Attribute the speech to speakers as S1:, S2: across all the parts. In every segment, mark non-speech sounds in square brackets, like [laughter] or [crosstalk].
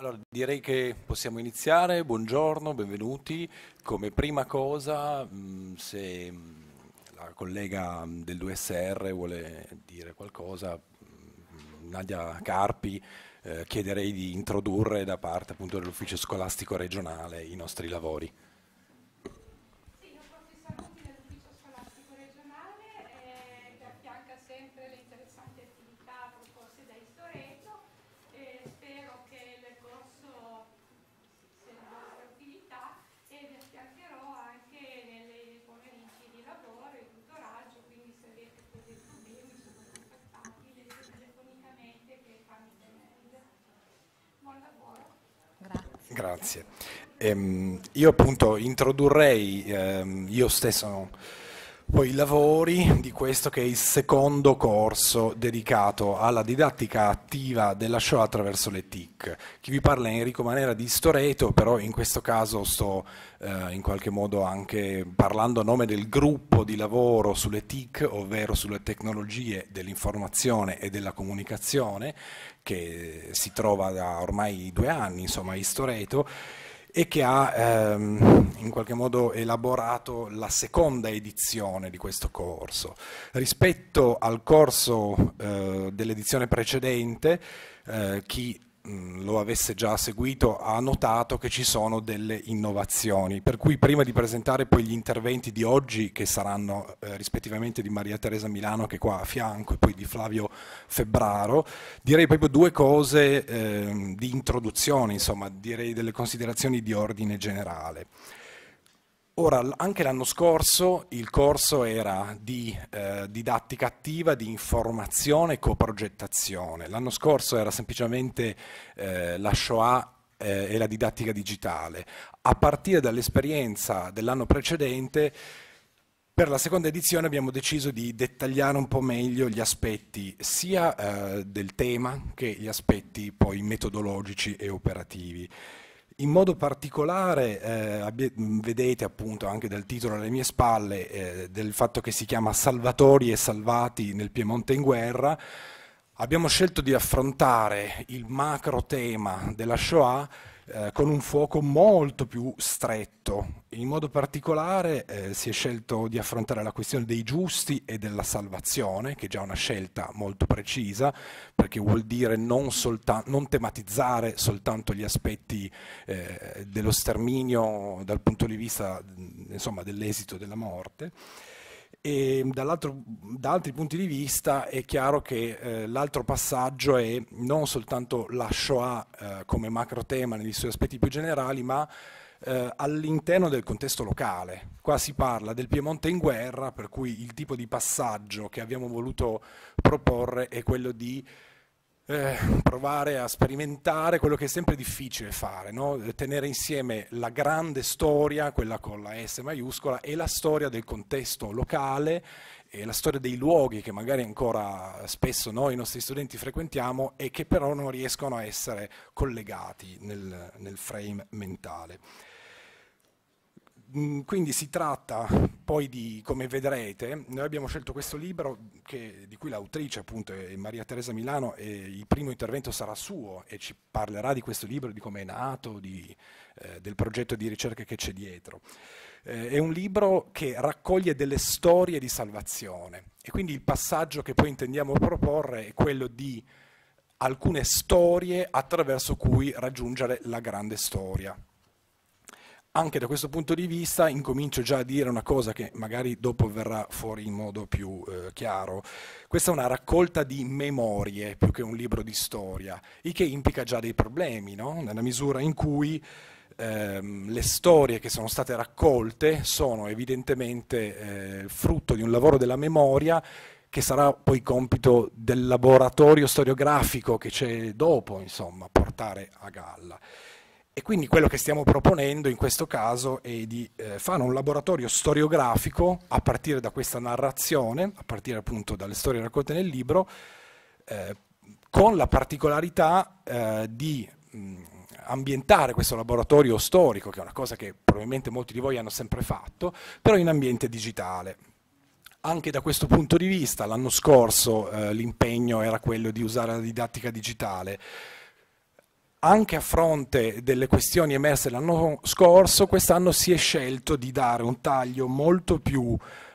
S1: Allora, direi che possiamo iniziare. Buongiorno, benvenuti. Come prima cosa, mm, se mm, la collega mm, dell'USR vuole dire qualcosa, Nadia Carpi, eh, chiederei di introdurre da parte appunto dell'ufficio scolastico regionale i nostri lavori. grazie. Ehm, io appunto introdurrei, ehm, io stesso poi i lavori di questo che è il secondo corso dedicato alla didattica attiva della Shoah attraverso le TIC. Chi vi parla è Enrico Manera di Storeto, però in questo caso sto eh, in qualche modo anche parlando a nome del gruppo di lavoro sulle TIC, ovvero sulle tecnologie dell'informazione e della comunicazione, che si trova da ormai due anni insomma, a Storeto e che ha ehm, in qualche modo elaborato la seconda edizione di questo corso. Rispetto al corso eh, dell'edizione precedente, eh, chi Mm, lo avesse già seguito ha notato che ci sono delle innovazioni, per cui prima di presentare poi gli interventi di oggi che saranno eh, rispettivamente di Maria Teresa Milano che è qua a fianco e poi di Flavio Febraro direi proprio due cose eh, di introduzione, insomma, direi delle considerazioni di ordine generale. Ora, anche l'anno scorso il corso era di eh, didattica attiva, di informazione e coprogettazione. L'anno scorso era semplicemente eh, la Shoah eh, e la didattica digitale. A partire dall'esperienza dell'anno precedente, per la seconda edizione abbiamo deciso di dettagliare un po' meglio gli aspetti sia eh, del tema che gli aspetti poi metodologici e operativi. In modo particolare eh, mm, vedete appunto anche dal titolo alle mie spalle eh, del fatto che si chiama Salvatori e Salvati nel Piemonte in guerra, abbiamo scelto di affrontare il macro tema della Shoah eh, con un fuoco molto più stretto. In modo particolare eh, si è scelto di affrontare la questione dei giusti e della salvazione, che è già una scelta molto precisa, perché vuol dire non, non tematizzare soltanto gli aspetti eh, dello sterminio dal punto di vista dell'esito della morte. E da altri punti di vista è chiaro che eh, l'altro passaggio è non soltanto la Shoah eh, come macro tema negli suoi aspetti più generali, ma eh, all'interno del contesto locale. Qua si parla del Piemonte in guerra, per cui il tipo di passaggio che abbiamo voluto proporre è quello di eh, provare a sperimentare quello che è sempre difficile fare, no? Eh, tenere insieme la grande storia, quella con la S maiuscola, e la storia del contesto locale e la storia dei luoghi che magari ancora spesso noi, i nostri studenti, frequentiamo e che però non riescono a essere collegati nel, nel frame mentale. Mm, quindi si tratta poi di, come vedrete, noi abbiamo scelto questo libro che, di cui l'autrice appunto è Maria Teresa Milano e il primo intervento sarà suo e ci parlerà di questo libro, di come è nato, di, eh, del progetto di ricerca che c'è dietro. Eh, è un libro che raccoglie delle storie di salvazione e quindi il passaggio che poi intendiamo proporre è quello di alcune storie attraverso cui raggiungere la grande storia anche da questo punto di vista incomincio già a dire una cosa che magari dopo verrà fuori in modo più eh, chiaro. Questa è una raccolta di memorie più che un libro di storia, il che implica già dei problemi, no? nella misura in cui ehm, le storie che sono state raccolte sono evidentemente eh, frutto di un lavoro della memoria che sarà poi compito del laboratorio storiografico che c'è dopo, insomma, portare a galla. E quindi quello che stiamo proponendo in questo caso è di eh, fare un laboratorio storiografico a partire da questa narrazione, a partire appunto dalle storie raccolte nel libro, eh, con la particolarità eh, di mh, mm, ambientare questo laboratorio storico, che è una cosa che probabilmente molti di voi hanno sempre fatto, però in ambiente digitale. Anche da questo punto di vista l'anno scorso eh, l'impegno era quello di usare la didattica digitale anche a fronte delle questioni emerse l'anno scorso, quest'anno si è scelto di dare un taglio molto più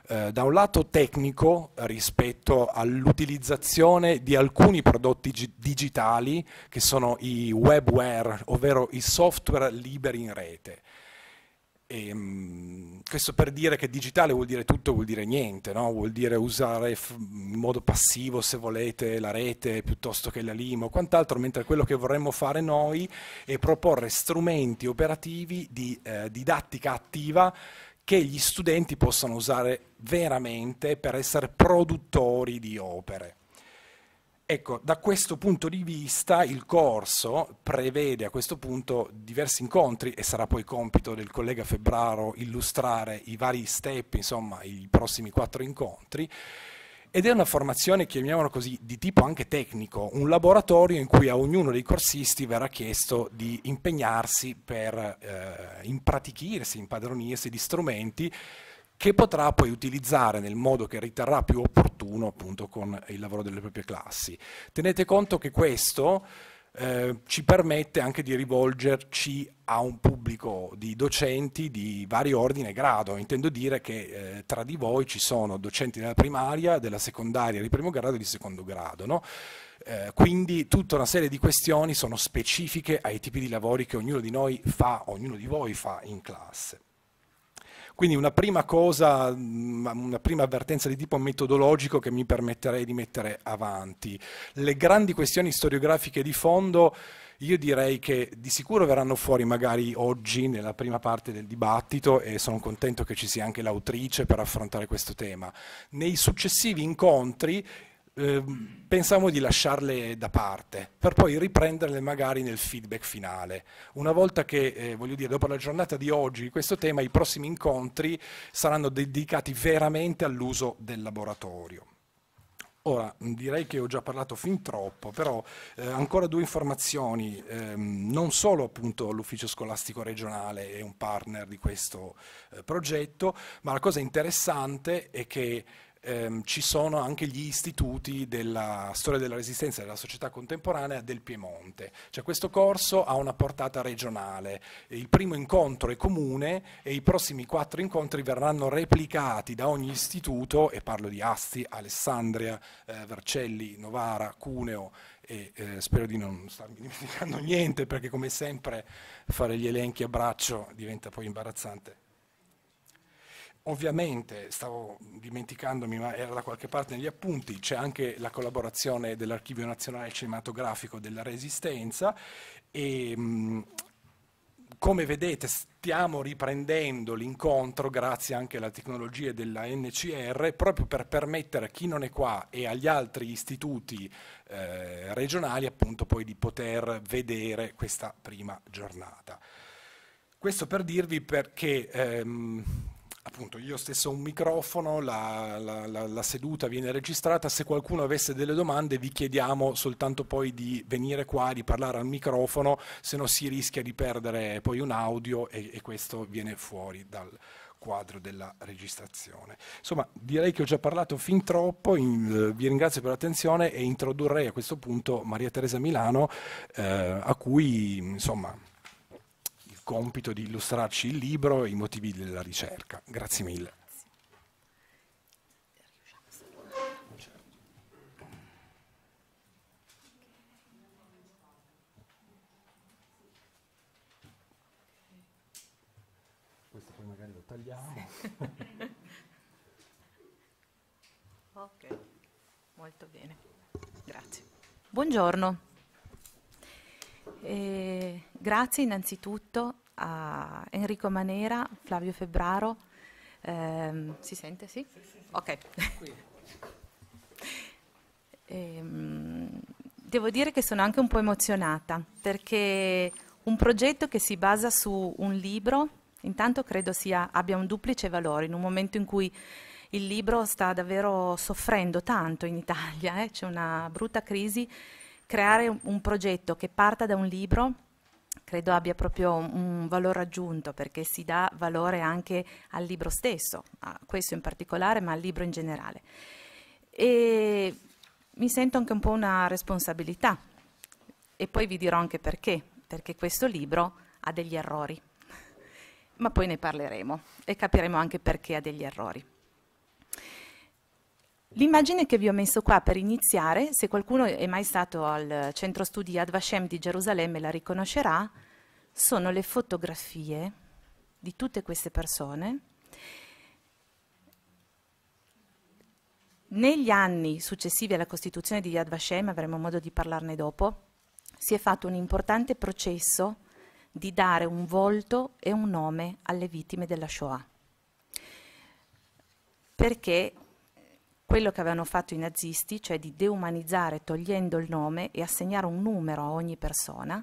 S1: eh, da un lato tecnico rispetto all'utilizzazione di alcuni prodotti digitali che sono i webware, ovvero i software liberi in rete. E, ehm, questo per dire che digitale vuol dire tutto, vuol dire niente, no? vuol dire usare in modo passivo, se volete, la rete piuttosto che la limo, quant'altro, mentre quello che vorremmo fare noi è proporre strumenti operativi di eh, didattica attiva che gli studenti possano usare veramente per essere produttori di opere. Ecco, da questo punto di vista il corso prevede a questo punto diversi incontri e sarà poi compito del collega Febraro illustrare i vari step, insomma i prossimi quattro incontri. Ed è una formazione, chiamiamola così, di tipo anche tecnico, un laboratorio in cui a ognuno dei corsisti verrà chiesto di impegnarsi per eh, impratichirsi, impadronirsi di strumenti che potrà poi utilizzare nel modo che riterrà più opportuno appunto con il lavoro delle proprie classi. Tenete conto che questo eh, ci permette anche di rivolgerci a un pubblico di docenti di vario ordine e grado, intendo dire che eh, tra di voi ci sono docenti della primaria, della secondaria, di primo grado e di secondo grado. No? Eh, quindi tutta una serie di questioni sono specifiche ai tipi di lavori che ognuno di noi fa, ognuno di voi fa in classe. Quindi una prima cosa, mm, una prima avvertenza di tipo metodologico che mi permetterei di mettere avanti. Le grandi questioni storiografiche di fondo io direi che di sicuro verranno fuori magari oggi nella prima parte del dibattito e sono contento che ci sia anche l'autrice per affrontare questo tema. Nei successivi incontri eh, di lasciarle da parte per poi riprenderle magari nel feedback finale. Una volta che, eh, voglio dire, dopo la giornata di oggi, questo tema, i prossimi incontri saranno dedicati veramente all'uso del laboratorio. Ora, direi che ho già parlato fin troppo, però eh, ancora due informazioni. Eh, non solo appunto l'Ufficio Scolastico Regionale è un partner di questo eh, progetto, ma la cosa interessante è che ehm, ci sono anche gli istituti della storia della resistenza e della società contemporanea del Piemonte. Cioè, questo corso ha una portata regionale, il primo incontro è comune e i prossimi quattro incontri verranno replicati da ogni istituto, e parlo di Asti, Alessandria, eh, Vercelli, Novara, Cuneo e eh, spero di non starmi [laughs] dimenticando niente perché come sempre fare gli elenchi a braccio diventa poi imbarazzante. Ovviamente, stavo dimenticandomi, ma era da qualche parte negli appunti, c'è anche la collaborazione dell'Archivio Nazionale Cinematografico della Resistenza e come vedete stiamo riprendendo l'incontro grazie anche alla tecnologia della NCR proprio per permettere a chi non è qua e agli altri istituti eh, regionali appunto poi di poter vedere questa prima giornata. Questo per dirvi perché... Ehm, appunto io stesso ho un microfono, la, la, la, la, seduta viene registrata, se qualcuno avesse delle domande vi chiediamo soltanto poi di venire qua, di parlare al microfono, se no si rischia di perdere poi un audio e, e questo viene fuori dal quadro della registrazione. Insomma, direi che ho già parlato fin troppo, in, vi ringrazio per l'attenzione e introdurrei a questo punto Maria Teresa Milano eh, a cui insomma compito di illustrarci il libro e i motivi della ricerca. Grazie mille. Questo poi magari lo tagliamo. [laughs]
S2: ok, molto bene. Grazie. Buongiorno. Eh... Grazie innanzitutto a Enrico Manera, Flavio Febraro. Eh, si sente, sì? sì, sì, sì. Ok. [laughs] eh, devo dire che sono anche un po' emozionata perché un progetto che si basa su un libro, intanto credo sia, abbia un duplice valore in un momento in cui il libro sta davvero soffrendo tanto in Italia, eh? c'è una brutta crisi, creare un progetto che parta da un libro credo abbia proprio un valore aggiunto perché si dà valore anche al libro stesso, a questo in particolare, ma al libro in generale. E mi sento anche un po' una responsabilità e poi vi dirò anche perché, perché questo libro ha degli errori, [laughs] ma poi ne parleremo e capiremo anche perché ha degli errori. L'immagine che vi ho messo qua per iniziare, se qualcuno è mai stato al centro studi Ad Vashem di Gerusalemme la riconoscerà, sono le fotografie di tutte queste persone. Negli anni successivi alla costituzione di Yad Vashem, avremo modo di parlarne dopo, si è fatto un importante processo di dare un volto e un nome alle vittime della Shoah. Perché quello che avevano fatto i nazisti, cioè di deumanizzare togliendo il nome e assegnare un numero a ogni persona,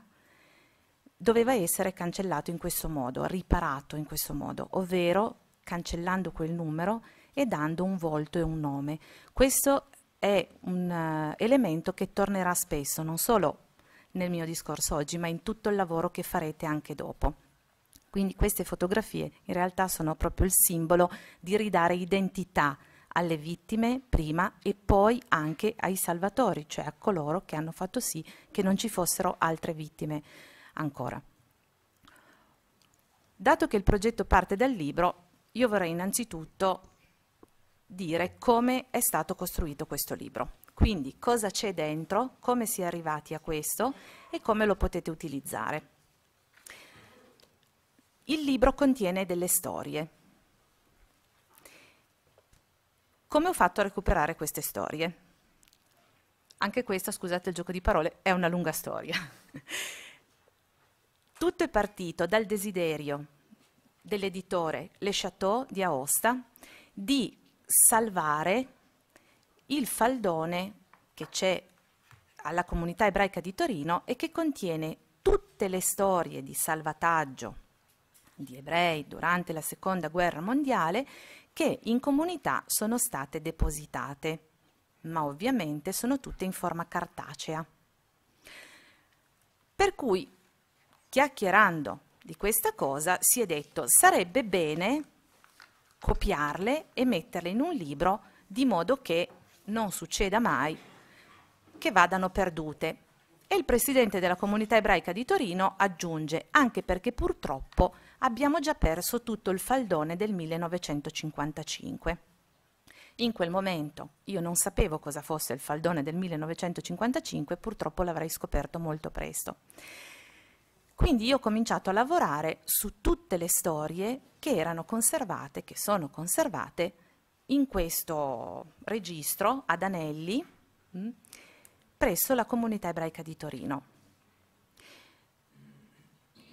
S2: doveva essere cancellato in questo modo, riparato in questo modo, ovvero cancellando quel numero e dando un volto e un nome. Questo è un uh, elemento che tornerà spesso, non solo nel mio discorso oggi, ma in tutto il lavoro che farete anche dopo. Quindi queste fotografie in realtà sono proprio il simbolo di ridare identità alle vittime prima e poi anche ai salvatori, cioè a coloro che hanno fatto sì che non ci fossero altre vittime ancora. Dato che il progetto parte dal libro, io vorrei innanzitutto dire come è stato costruito questo libro. Quindi cosa c'è dentro, come si è arrivati a questo e come lo potete utilizzare. Il libro contiene delle storie, Come ho fatto a recuperare queste storie? Anche questa, scusate il gioco di parole, è una lunga storia. [laughs] Tutto è partito dal desiderio dell'editore Le Chateau di Aosta di salvare il faldone che c'è alla comunità ebraica di Torino e che contiene tutte le storie di salvataggio di ebrei durante la seconda guerra mondiale che in comunità sono state depositate, ma ovviamente sono tutte in forma cartacea. Per cui, chiacchierando di questa cosa, si è detto sarebbe bene copiarle e metterle in un libro di modo che non succeda mai che vadano perdute. E il presidente della comunità ebraica di Torino aggiunge anche perché purtroppo abbiamo già perso tutto il faldone del 1955. In quel momento io non sapevo cosa fosse il faldone del 1955, purtroppo l'avrei scoperto molto presto. Quindi io ho cominciato a lavorare su tutte le storie che erano conservate, che sono conservate in questo registro ad Anelli mm, presso la comunità ebraica di Torino.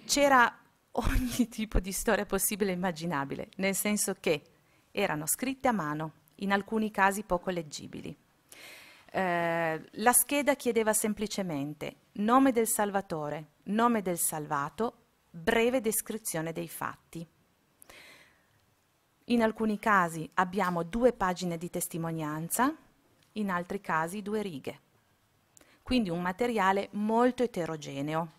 S2: C'era ogni tipo di storia possibile e immaginabile, nel senso che erano scritte a mano, in alcuni casi poco leggibili. Eh, la scheda chiedeva semplicemente nome del Salvatore, nome del salvato, breve descrizione dei fatti. In alcuni casi abbiamo due pagine di testimonianza, in altri casi due righe. Quindi un materiale molto eterogeneo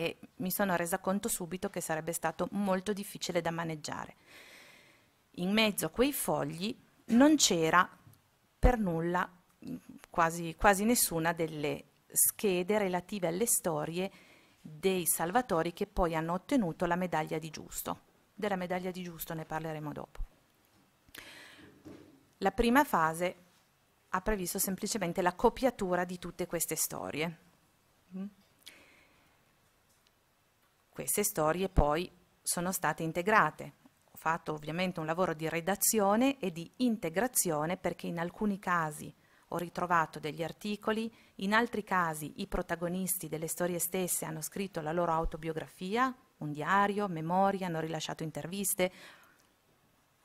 S2: e mi sono resa conto subito che sarebbe stato molto difficile da maneggiare. In mezzo a quei fogli non c'era per nulla, quasi, quasi nessuna delle schede relative alle storie dei salvatori che poi hanno ottenuto la medaglia di giusto. Della medaglia di giusto ne parleremo dopo. La prima fase ha previsto semplicemente la copiatura di tutte queste storie. Mm? queste storie poi sono state integrate. Ho fatto ovviamente un lavoro di redazione e di integrazione perché in alcuni casi ho ritrovato degli articoli, in altri casi i protagonisti delle storie stesse hanno scritto la loro autobiografia, un diario, memoria, hanno rilasciato interviste.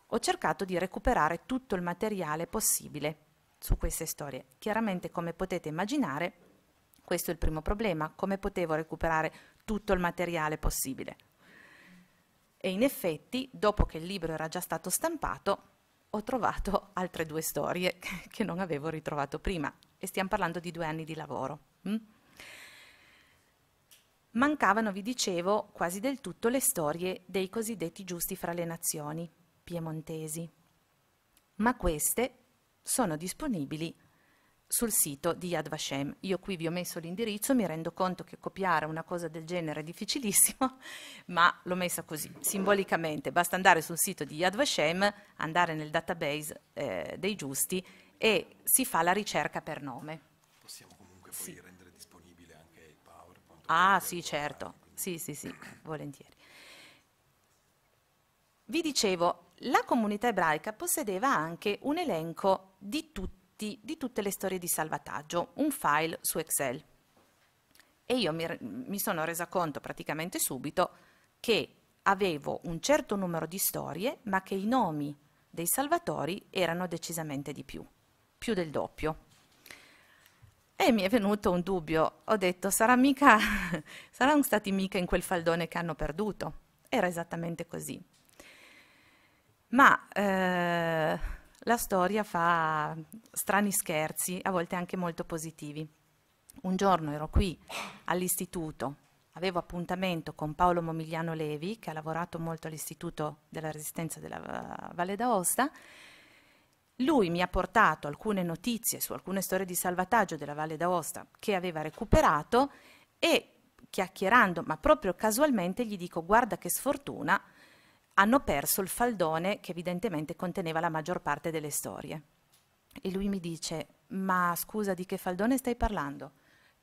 S2: Ho cercato di recuperare tutto il materiale possibile su queste storie. Chiaramente, come potete immaginare, questo è il primo problema, come potevo recuperare tutto il materiale possibile. E in effetti, dopo che il libro era già stato stampato, ho trovato altre due storie [laughs] che non avevo ritrovato prima e stiamo parlando di due anni di lavoro. Mm? Mancavano, vi dicevo, quasi del tutto le storie dei cosiddetti giusti fra le nazioni, piemontesi, ma queste sono disponibili sul sito di Yad Vashem. Io qui vi ho messo l'indirizzo, mi rendo conto che copiare una cosa del genere è difficilissimo, [laughs] ma l'ho messa così, simbolicamente. Basta andare sul sito di Yad Vashem, andare nel database eh, dei giusti e si fa la ricerca per nome.
S1: Possiamo comunque poi sì. rendere disponibile anche il PowerPoint.
S2: Ah sì, certo, sì, sì, sì, volentieri. Vi dicevo, la comunità ebraica possedeva anche un elenco di tutti tutti, di tutte le storie di salvataggio, un file su Excel. E io mi, mi sono resa conto praticamente subito che avevo un certo numero di storie, ma che i nomi dei salvatori erano decisamente di più, più del doppio. E mi è venuto un dubbio, ho detto, sarà mica, [laughs] saranno stati mica in quel faldone che hanno perduto. Era esattamente così. Ma eh, la storia fa strani scherzi, a volte anche molto positivi. Un giorno ero qui all'istituto, avevo appuntamento con Paolo Momigliano Levi, che ha lavorato molto all'istituto della resistenza della eh, Valle d'Aosta. Lui mi ha portato alcune notizie su alcune storie di salvataggio della Valle d'Aosta che aveva recuperato e chiacchierando, ma proprio casualmente, gli dico guarda che sfortuna, hanno perso il faldone che evidentemente conteneva la maggior parte delle storie. E lui mi dice, ma scusa di che faldone stai parlando?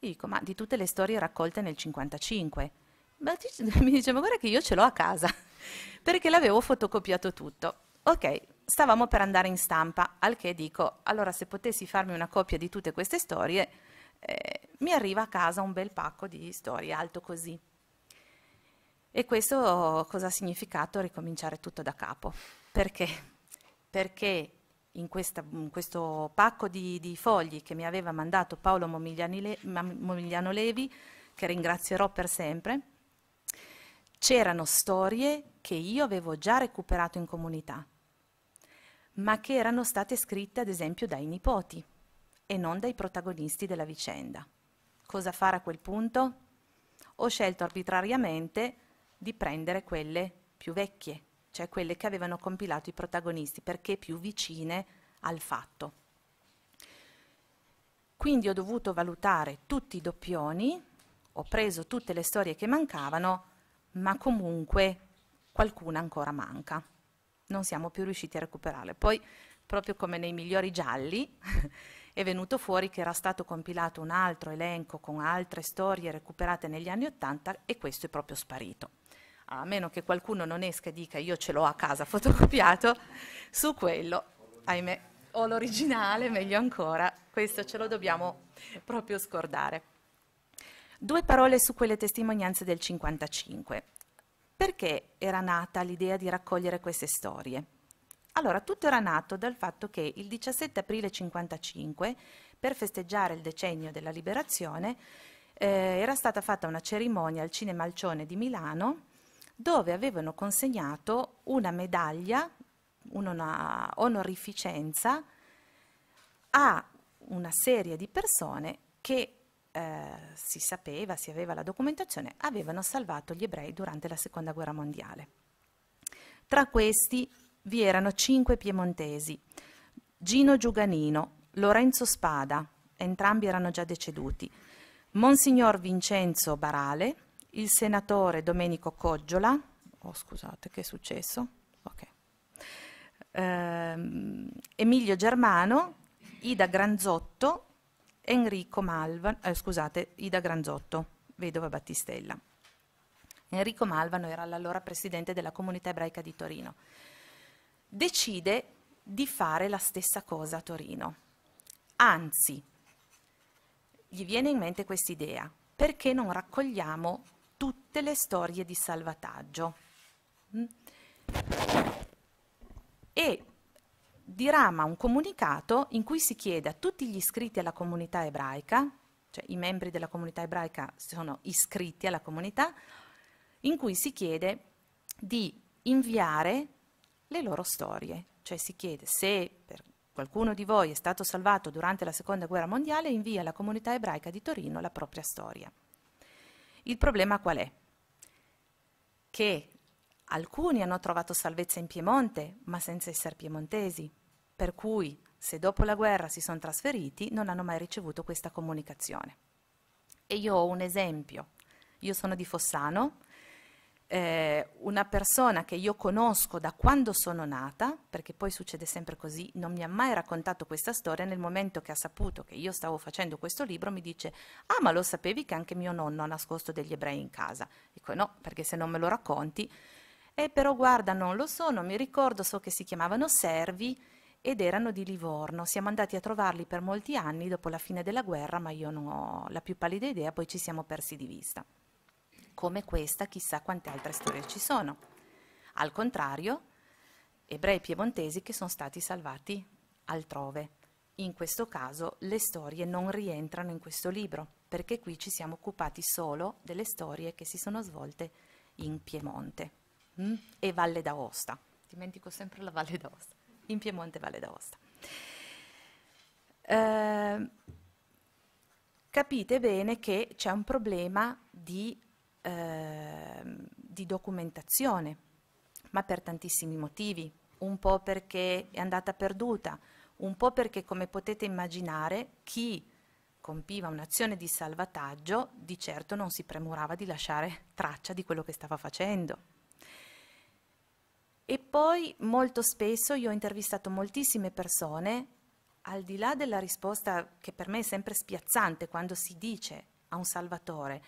S2: Io dico, ma di tutte le storie raccolte nel 55. Ma [laughs] mi dice, ma guarda che io ce l'ho a casa, [laughs] perché l'avevo fotocopiato tutto. Ok, stavamo per andare in stampa, al che dico, allora se potessi farmi una copia di tutte queste storie, eh, mi arriva a casa un bel pacco di storie alto così. E questo cosa ha significato ricominciare tutto da capo. Perché? Perché in, questa, in questo pacco di, di, fogli che mi aveva mandato Paolo Momigliano Levi, che ringrazierò per sempre, c'erano storie che io avevo già recuperato in comunità, ma che erano state scritte ad esempio dai nipoti e non dai protagonisti della vicenda. Cosa fare a quel punto? Ho scelto arbitrariamente di prendere quelle più vecchie, cioè quelle che avevano compilato i protagonisti, perché più vicine al fatto. Quindi ho dovuto valutare tutti i doppioni, ho preso tutte le storie che mancavano, ma comunque qualcuna ancora manca. Non siamo più riusciti a recuperarle. Poi, proprio come nei migliori gialli, [laughs] è venuto fuori che era stato compilato un altro elenco con altre storie recuperate negli anni Ottanta e questo è proprio sparito a meno che qualcuno non esca e dica io ce l'ho a casa [laughs] fotocopiato, su quello, ahimè, o l'originale, meglio ancora, questo ce lo dobbiamo proprio scordare. Due parole su quelle testimonianze del 55. Perché era nata l'idea di raccogliere queste storie? Allora, tutto era nato dal fatto che il 17 aprile 55, per festeggiare il decennio della liberazione, eh, era stata fatta una cerimonia al Cinema Alcione di Milano dove avevano consegnato una medaglia, una onorificenza a una serie di persone che eh, si sapeva, si aveva la documentazione, avevano salvato gli ebrei durante la seconda guerra mondiale. Tra questi vi erano cinque piemontesi, Gino Giuganino, Lorenzo Spada, entrambi erano già deceduti, Monsignor Vincenzo Barale, il senatore Domenico Coggiola, oh, scusate che è successo, okay. eh, Emilio Germano, Ida Granzotto, Enrico Malvan, eh, scusate, Ida Granzotto, vedova Battistella. Enrico Malvano era l'allora presidente della comunità ebraica di Torino. Decide di fare la stessa cosa a Torino. Anzi, gli viene in mente quest'idea, perché non raccogliamo delle storie di salvataggio mm? e dirama un comunicato in cui si chiede a tutti gli iscritti alla comunità ebraica, cioè i membri della comunità ebraica sono iscritti alla comunità, in cui si chiede di inviare le loro storie, cioè si chiede se per qualcuno di voi è stato salvato durante la seconda guerra mondiale, invia alla comunità ebraica di Torino la propria storia. Il problema qual è? che alcuni hanno trovato salvezza in Piemonte, ma senza essere piemontesi, per cui se dopo la guerra si sono trasferiti non hanno mai ricevuto questa comunicazione. E io ho un esempio. Io sono di Fossano, eh, una persona che io conosco da quando sono nata, perché poi succede sempre così, non mi ha mai raccontato questa storia, nel momento che ha saputo che io stavo facendo questo libro mi dice, ah ma lo sapevi che anche mio nonno ha nascosto degli ebrei in casa? Dico no, perché se non me lo racconti, e eh, però guarda, non lo so, non mi ricordo, so che si chiamavano servi ed erano di Livorno. Siamo andati a trovarli per molti anni dopo la fine della guerra, ma io non ho la più pallida idea, poi ci siamo persi di vista. Come questa, chissà quante altre storie ci sono. Al contrario, ebrei piemontesi che sono stati salvati altrove. In questo caso le storie non rientrano in questo libro, perché qui ci siamo occupati solo delle storie che si sono svolte in Piemonte mh? Mm? e Valle d'Aosta. Dimentico sempre la Valle d'Aosta. In Piemonte e Valle d'Aosta. Eh, capite bene che c'è un problema di Ehm, di documentazione, ma per tantissimi motivi, un po' perché è andata perduta, un po' perché come potete immaginare chi compiva un'azione di salvataggio di certo non si premurava di lasciare traccia di quello che stava facendo. E poi molto spesso io ho intervistato moltissime persone, al di là della risposta che per me è sempre spiazzante quando si dice a un salvatore,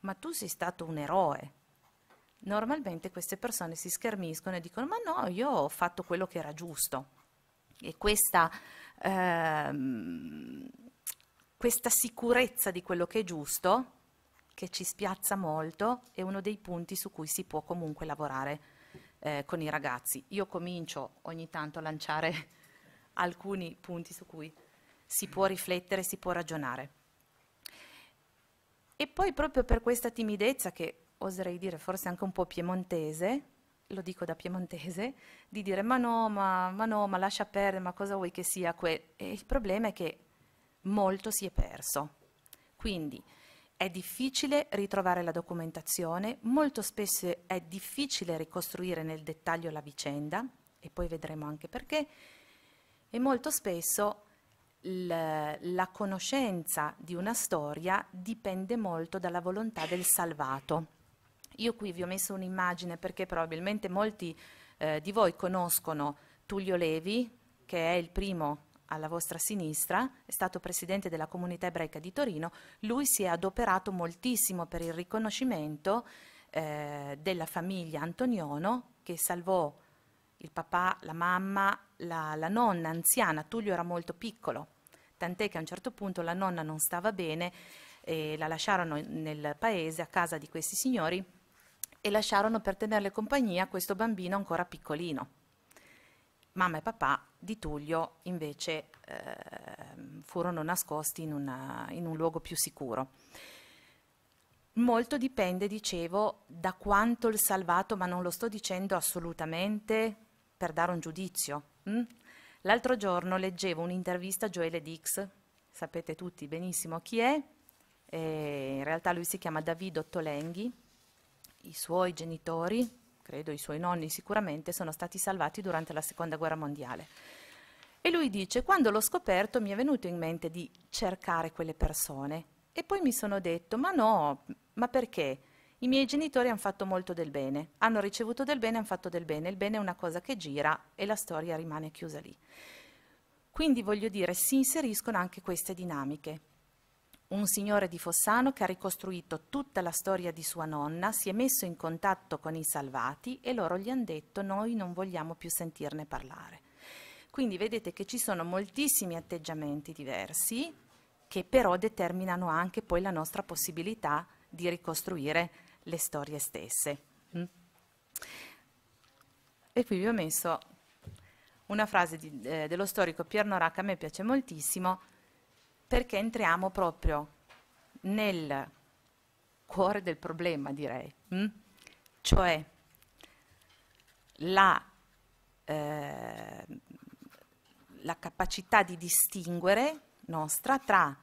S2: ma tu sei stato un eroe. Normalmente queste persone si schermiscono e dicono ma no, io ho fatto quello che era giusto. E questa, ehm, questa sicurezza di quello che è giusto, che ci spiazza molto, è uno dei punti su cui si può comunque lavorare eh, con i ragazzi. Io comincio ogni tanto a lanciare [laughs] alcuni punti su cui si può riflettere, si può ragionare. E poi proprio per questa timidezza, che oserei dire forse anche un po' piemontese, lo dico da piemontese, [laughs] di dire ma no, ma, ma no, ma lascia perdere, ma cosa vuoi che sia quel... E il problema è che molto si è perso. Quindi è difficile ritrovare la documentazione, molto spesso è difficile ricostruire nel dettaglio la vicenda, e poi vedremo anche perché, e molto spesso la conoscenza di una storia dipende molto dalla volontà del salvato. Io qui vi ho messo un'immagine perché probabilmente molti eh, di voi conoscono Tullio Levi, che è il primo alla vostra sinistra, è stato presidente della comunità ebraica di Torino, lui si è adoperato moltissimo per il riconoscimento eh, della famiglia Antoniono che salvò il papà, la mamma, la, la nonna anziana, Tullio era molto piccolo, tant'è che a un certo punto la nonna non stava bene e la lasciarono nel paese a casa di questi signori e lasciarono per tenerle compagnia questo bambino ancora piccolino. Mamma e papà di Tullio invece eh, furono nascosti in, una, in un luogo più sicuro. Molto dipende, dicevo, da quanto il salvato, ma non lo sto dicendo assolutamente per dare un giudizio, mh? Hm? L'altro giorno leggevo un'intervista a Joele Dix, sapete tutti benissimo chi è, e in realtà lui si chiama David Ottolenghi, i suoi genitori, credo i suoi nonni sicuramente, sono stati salvati durante la Seconda Guerra Mondiale. E lui dice, quando l'ho scoperto mi è venuto in mente di cercare quelle persone e poi mi sono detto, ma no, ma perché? I miei genitori hanno fatto molto del bene, hanno ricevuto del bene, hanno fatto del bene, il bene è una cosa che gira e la storia rimane chiusa lì. Quindi voglio dire, si inseriscono anche queste dinamiche. Un signore di Fossano che ha ricostruito tutta la storia di sua nonna si è messo in contatto con i salvati e loro gli hanno detto noi non vogliamo più sentirne parlare. Quindi vedete che ci sono moltissimi atteggiamenti diversi che però determinano anche poi la nostra possibilità di ricostruire le storie stesse. Mm? E qui vi ho messo una frase di, eh, dello storico Pier Nora che a me piace moltissimo perché entriamo proprio nel cuore del problema, direi, mm? cioè la, eh, la, capacità di distinguere nostra tra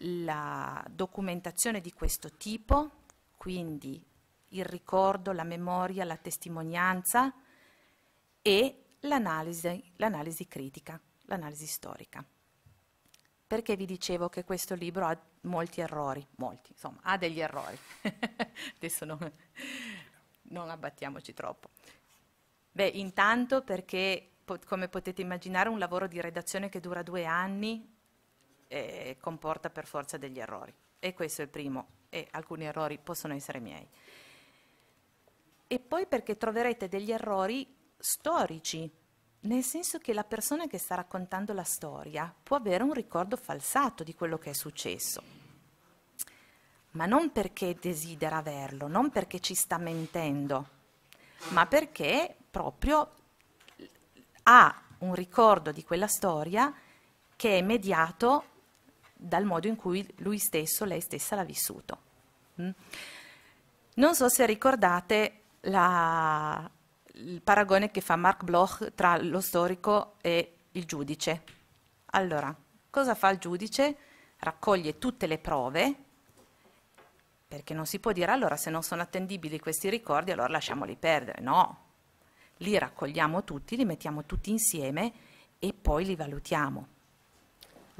S2: la documentazione di questo tipo quindi il ricordo, la memoria, la testimonianza e l'analisi, l'analisi critica, l'analisi storica. Perché vi dicevo che questo libro ha molti errori, molti, insomma, ha degli errori. [laughs] Adesso non, non abbattiamoci troppo. Beh, intanto perché, come potete immaginare, un lavoro di redazione che dura due anni eh, comporta per forza degli errori. E questo è il primo e alcuni errori possono essere miei. E poi perché troverete degli errori storici, nel senso che la persona che sta raccontando la storia può avere un ricordo falsato di quello che è successo ma non perché desidera averlo, non perché ci sta mentendo, ma perché proprio ha un ricordo di quella storia che è mediato dal modo in cui lui stesso, lei stessa l'ha vissuto. Mm? Non so se ricordate la, il paragone che fa Mark Bloch tra lo storico e il giudice. Allora, cosa fa il giudice? Raccoglie tutte le prove, perché non si può dire allora se non sono attendibili questi ricordi allora lasciamoli perdere, no. Li raccogliamo tutti, li mettiamo tutti insieme e poi li valutiamo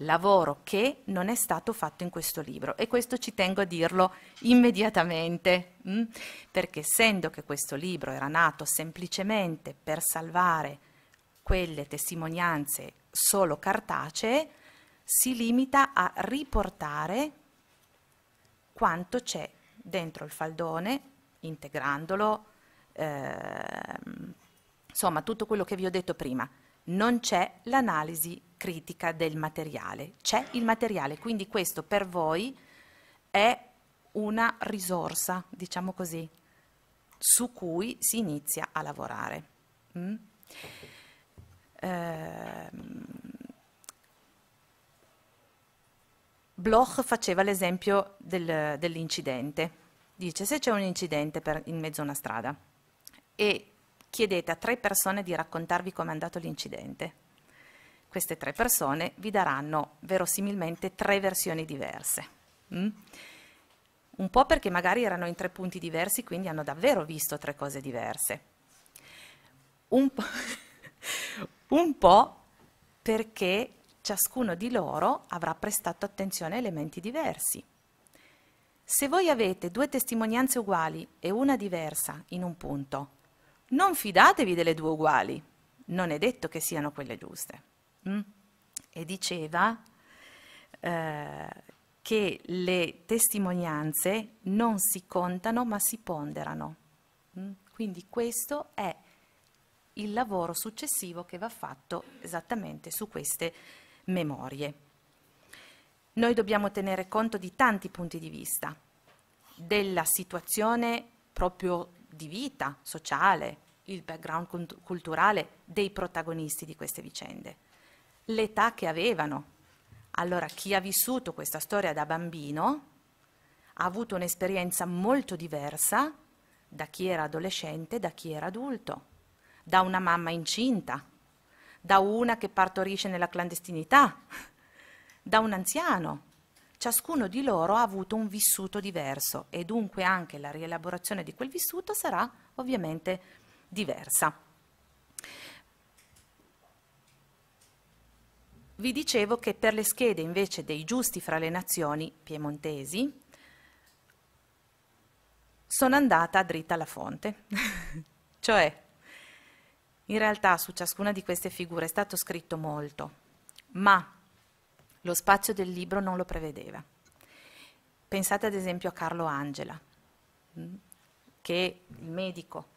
S2: lavoro che non è stato fatto in questo libro e questo ci tengo a dirlo immediatamente, mm? perché essendo che questo libro era nato semplicemente per salvare quelle testimonianze solo cartacee, si limita a riportare quanto c'è dentro il faldone, integrandolo, eh, insomma tutto quello che vi ho detto prima. Non c'è l'analisi critica del materiale. C'è il materiale, quindi questo per voi è una risorsa, diciamo così, su cui si inizia a lavorare. Mm? Eh, Bloch faceva l'esempio del, dell'incidente. Dice se c'è un incidente per, in mezzo a una strada e chiedete a tre persone di raccontarvi come è andato l'incidente queste tre persone vi daranno verosimilmente tre versioni diverse. Mm? Un po' perché magari erano in tre punti diversi, quindi hanno davvero visto tre cose diverse. Un po', [laughs] un po perché ciascuno di loro avrà prestato attenzione a elementi diversi. Se voi avete due testimonianze uguali e una diversa in un punto, non fidatevi delle due uguali, non è detto che siano quelle giuste. Mm? e diceva eh, che le testimonianze non si contano ma si ponderano. Mm? Quindi questo è il lavoro successivo che va fatto esattamente su queste memorie. Noi dobbiamo tenere conto di tanti punti di vista, della situazione proprio di vita sociale, il background culturale dei protagonisti di queste vicende l'età che avevano. Allora chi ha vissuto questa storia da bambino ha avuto un'esperienza molto diversa da chi era adolescente, da chi era adulto, da una mamma incinta, da una che partorisce nella clandestinità, [laughs] da un anziano. Ciascuno di loro ha avuto un vissuto diverso e dunque anche la rielaborazione di quel vissuto sarà ovviamente diversa. vi dicevo che per le schede invece dei giusti fra le nazioni piemontesi sono andata dritta alla fonte. [laughs] cioè, in realtà su ciascuna di queste figure è stato scritto molto, ma lo spazio del libro non lo prevedeva. Pensate ad esempio a Carlo Angela, mm, che è il medico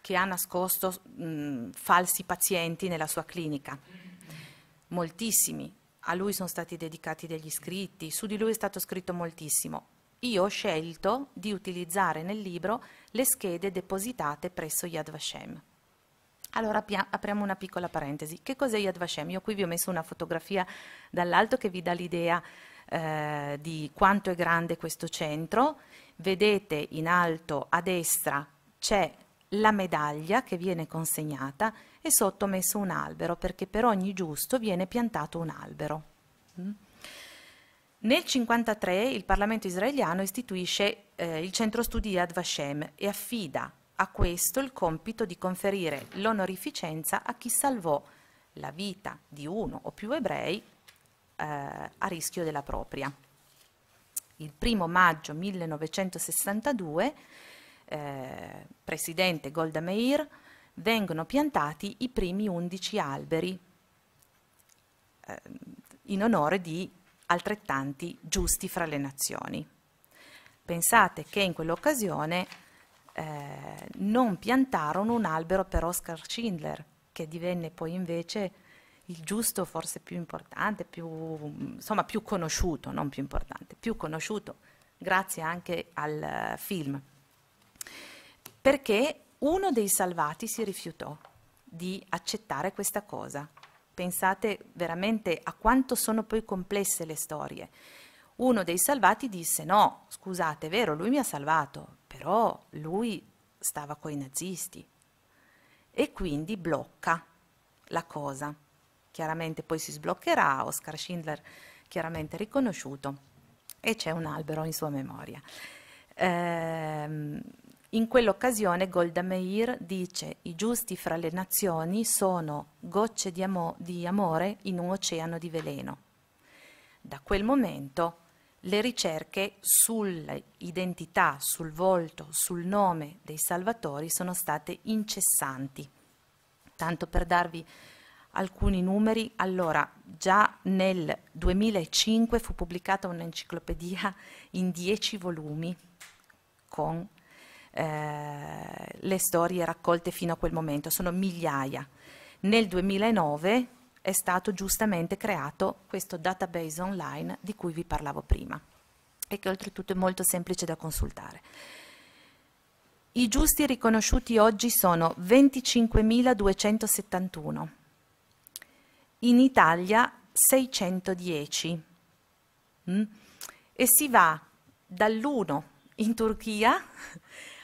S2: che ha nascosto mh, mm, falsi pazienti nella sua clinica moltissimi. A lui sono stati dedicati degli scritti, su di lui è stato scritto moltissimo. Io ho scelto di utilizzare nel libro le schede depositate presso Yad Vashem. Allora apriamo una piccola parentesi. Che cos'è Yad Vashem? Io qui vi ho messo una fotografia dall'alto che vi dà l'idea eh, di quanto è grande questo centro. Vedete in alto a destra c'è la medaglia che viene consegnata e sotto messo un albero, perché per ogni giusto viene piantato un albero. Mm? Nel 1953 il Parlamento israeliano istituisce eh, il centro studi Yad Vashem e affida a questo il compito di conferire l'onorificenza a chi salvò la vita di uno o più ebrei eh, a rischio della propria. Il primo maggio 1962 eh, presidente Golda Meir, vengono piantati i primi undici alberi eh, in onore di altrettanti giusti fra le nazioni. Pensate che in quell'occasione eh, non piantarono un albero per Oscar Schindler, che divenne poi invece il giusto forse più importante, più, insomma più conosciuto, non più importante, più conosciuto grazie anche al eh, film perché uno dei salvati si rifiutò di accettare questa cosa. Pensate veramente a quanto sono poi complesse le storie. Uno dei salvati disse no, scusate, è vero, lui mi ha salvato, però lui stava con i nazisti e quindi blocca la cosa. Chiaramente poi si sbloccherà, Oscar Schindler chiaramente riconosciuto e c'è un albero in sua memoria. Ehm, in quell'occasione Golda Meir dice «I giusti fra le nazioni sono gocce di, amo- di amore in un oceano di veleno». Da quel momento le ricerche sull'identità, sul volto, sul nome dei salvatori sono state incessanti. Tanto per darvi alcuni numeri, allora già nel 2005 fu pubblicata un'enciclopedia in dieci volumi con eh, le storie raccolte fino a quel momento, sono migliaia. Nel 2009 è stato giustamente creato questo database online di cui vi parlavo prima e che oltretutto è molto semplice da consultare. I giusti riconosciuti oggi sono 25.271, in Italia 610 mm? e si va dall'1 in Turchia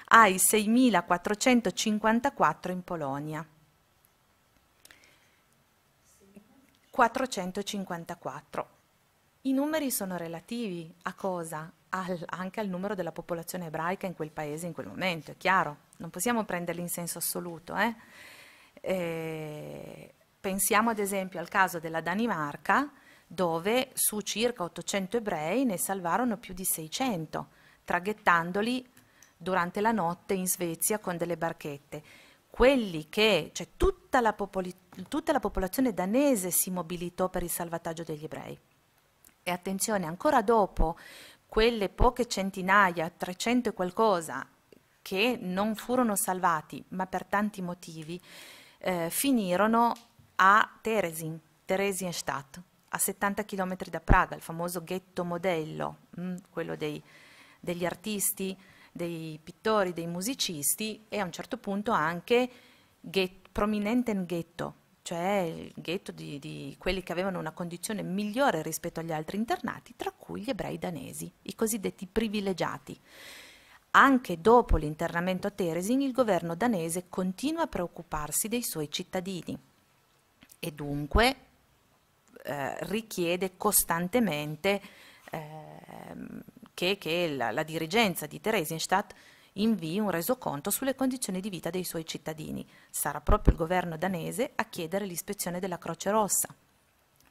S2: ai 6.454 in Polonia. 454. I numeri sono relativi a cosa? Al, anche al numero della popolazione ebraica in quel paese in quel momento, è chiaro, non possiamo prenderli in senso assoluto. Eh? Eh, pensiamo ad esempio al caso della Danimarca, dove su circa 800 ebrei ne salvarono più di 600, traghettandoli durante la notte in Svezia con delle barchette. Quelli che, cioè tutta la, popoli, tutta la popolazione danese si mobilitò per il salvataggio degli ebrei. E attenzione, ancora dopo quelle poche centinaia, 300 e qualcosa, che non furono salvati, ma per tanti motivi, eh, finirono a Teresin, Theresienstadt, a 70 km da Praga, il famoso ghetto modello, mh, mm, quello dei, degli artisti, dei pittori, dei musicisti e a un certo punto anche get, prominente ghetto, cioè il ghetto di, di, quelli che avevano una condizione migliore rispetto agli altri internati, tra cui gli ebrei danesi, i cosiddetti privilegiati. Anche dopo l'internamento a Teresin, il governo danese continua a preoccuparsi dei suoi cittadini e dunque eh, richiede costantemente eh, che, che la, la dirigenza di Theresienstadt invii un resoconto sulle condizioni di vita dei suoi cittadini. Sarà proprio il governo danese a chiedere l'ispezione della Croce Rossa.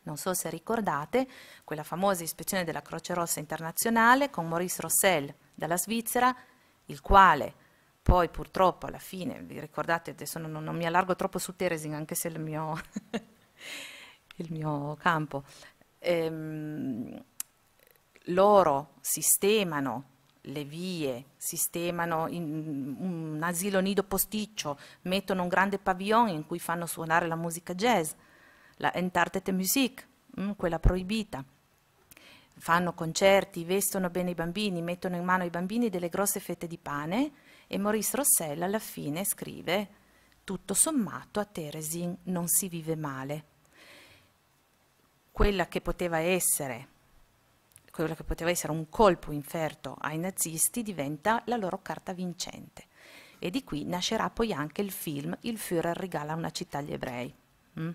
S2: Non so se ricordate quella famosa ispezione della Croce Rossa internazionale con Maurice Rossell dalla Svizzera, il quale poi purtroppo alla fine, vi ricordate, adesso non, non mi allargo troppo su Teresing, anche se è il mio, [laughs] il mio campo, ehm, loro sistemano le vie, sistemano mm, un asilo nido posticcio, mettono un grande pavillon in cui fanno suonare la musica jazz, la Entartete Music, mm, quella proibita. Fanno concerti, vestono bene i bambini, mettono in mano ai bambini delle grosse fette di pane e Maurice Rossella alla fine scrive tutto sommato a Teresin non si vive male. Quella che poteva essere quello che poteva essere un colpo inferto ai nazisti diventa la loro carta vincente. E di qui nascerà poi anche il film Il Führer regala una città agli ebrei. Mm?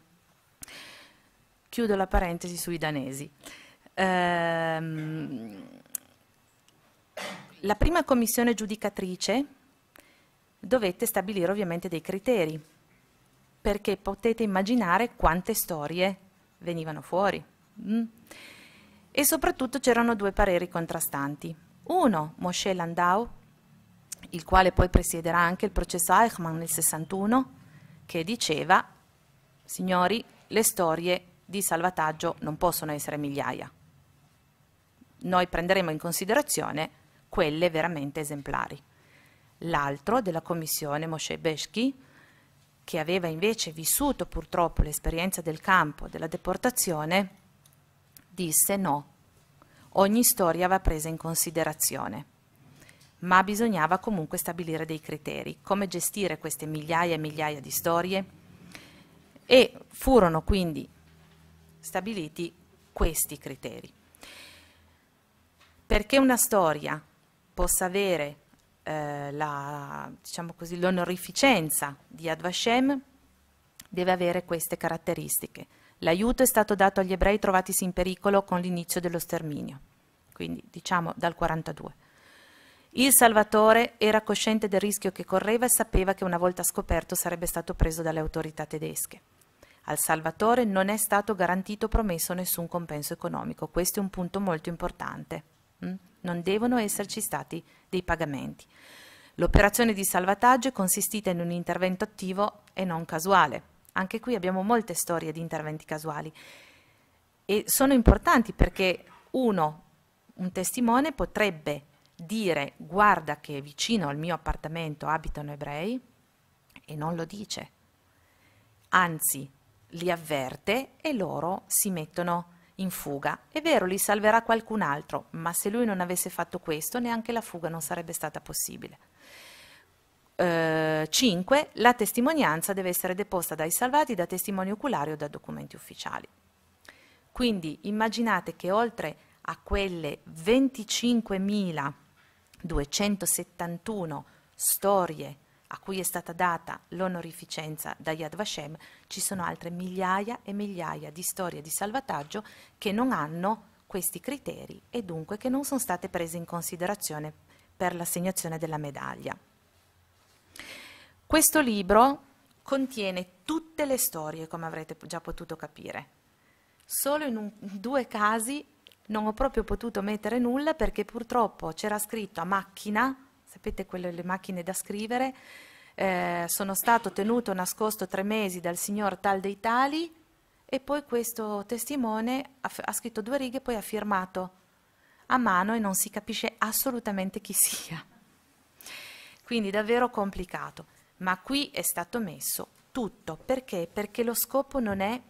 S2: Chiudo la parentesi sui danesi. Ehm, la prima commissione giudicatrice dovette stabilire ovviamente dei criteri, perché potete immaginare quante storie venivano fuori. Mm? E soprattutto c'erano due pareri contrastanti. Uno, Moshe Landau, il quale poi presiederà anche il processo Eichmann nel 61, che diceva, signori, le storie di salvataggio non possono essere migliaia. Noi prenderemo in considerazione quelle veramente esemplari. L'altro della commissione, Moshe Beschi, che aveva invece vissuto purtroppo l'esperienza del campo, della deportazione, disse no. Ogni storia va presa in considerazione. Ma bisognava comunque stabilire dei criteri, come gestire queste migliaia e migliaia di storie e furono quindi stabiliti questi criteri. Perché una storia possa avere eh, la, diciamo l'onorificenza di Advashem deve avere queste caratteristiche L'aiuto è stato dato agli ebrei trovatisi in pericolo con l'inizio dello sterminio, quindi diciamo dal 42. Il Salvatore era cosciente del rischio che correva e sapeva che una volta scoperto sarebbe stato preso dalle autorità tedesche. Al Salvatore non è stato garantito promesso nessun compenso economico, questo è un punto molto importante. Mm? Non devono esserci stati dei pagamenti. L'operazione di salvataggio è consistita in un intervento attivo e non casuale. Anche qui abbiamo molte storie di interventi casuali e sono importanti perché uno, un testimone potrebbe dire guarda che vicino al mio appartamento abitano ebrei e non lo dice, anzi li avverte e loro si mettono in fuga. È vero, li salverà qualcun altro, ma se lui non avesse fatto questo neanche la fuga non sarebbe stata possibile. 5. Eh, la testimonianza deve essere deposta dai salvati, da testimoni oculari o da documenti ufficiali. Quindi immaginate che oltre a quelle 25.271 storie a cui è stata data l'onorificenza da Yad Vashem, ci sono altre migliaia e migliaia di storie di salvataggio che non hanno questi criteri e dunque che non sono state prese in considerazione per l'assegnazione della medaglia. Questo libro contiene tutte le storie, come avrete già potuto capire. Solo in, un, in due casi non ho proprio potuto mettere nulla perché purtroppo c'era scritto a macchina, sapete quelle le macchine da scrivere, eh, sono stato tenuto nascosto tre mesi dal signor Tal dei Tali e poi questo testimone ha, ha scritto due righe e poi ha firmato a mano e non si capisce assolutamente chi sia. Quindi davvero complicato ma qui è stato messo tutto. Perché? Perché lo scopo non è,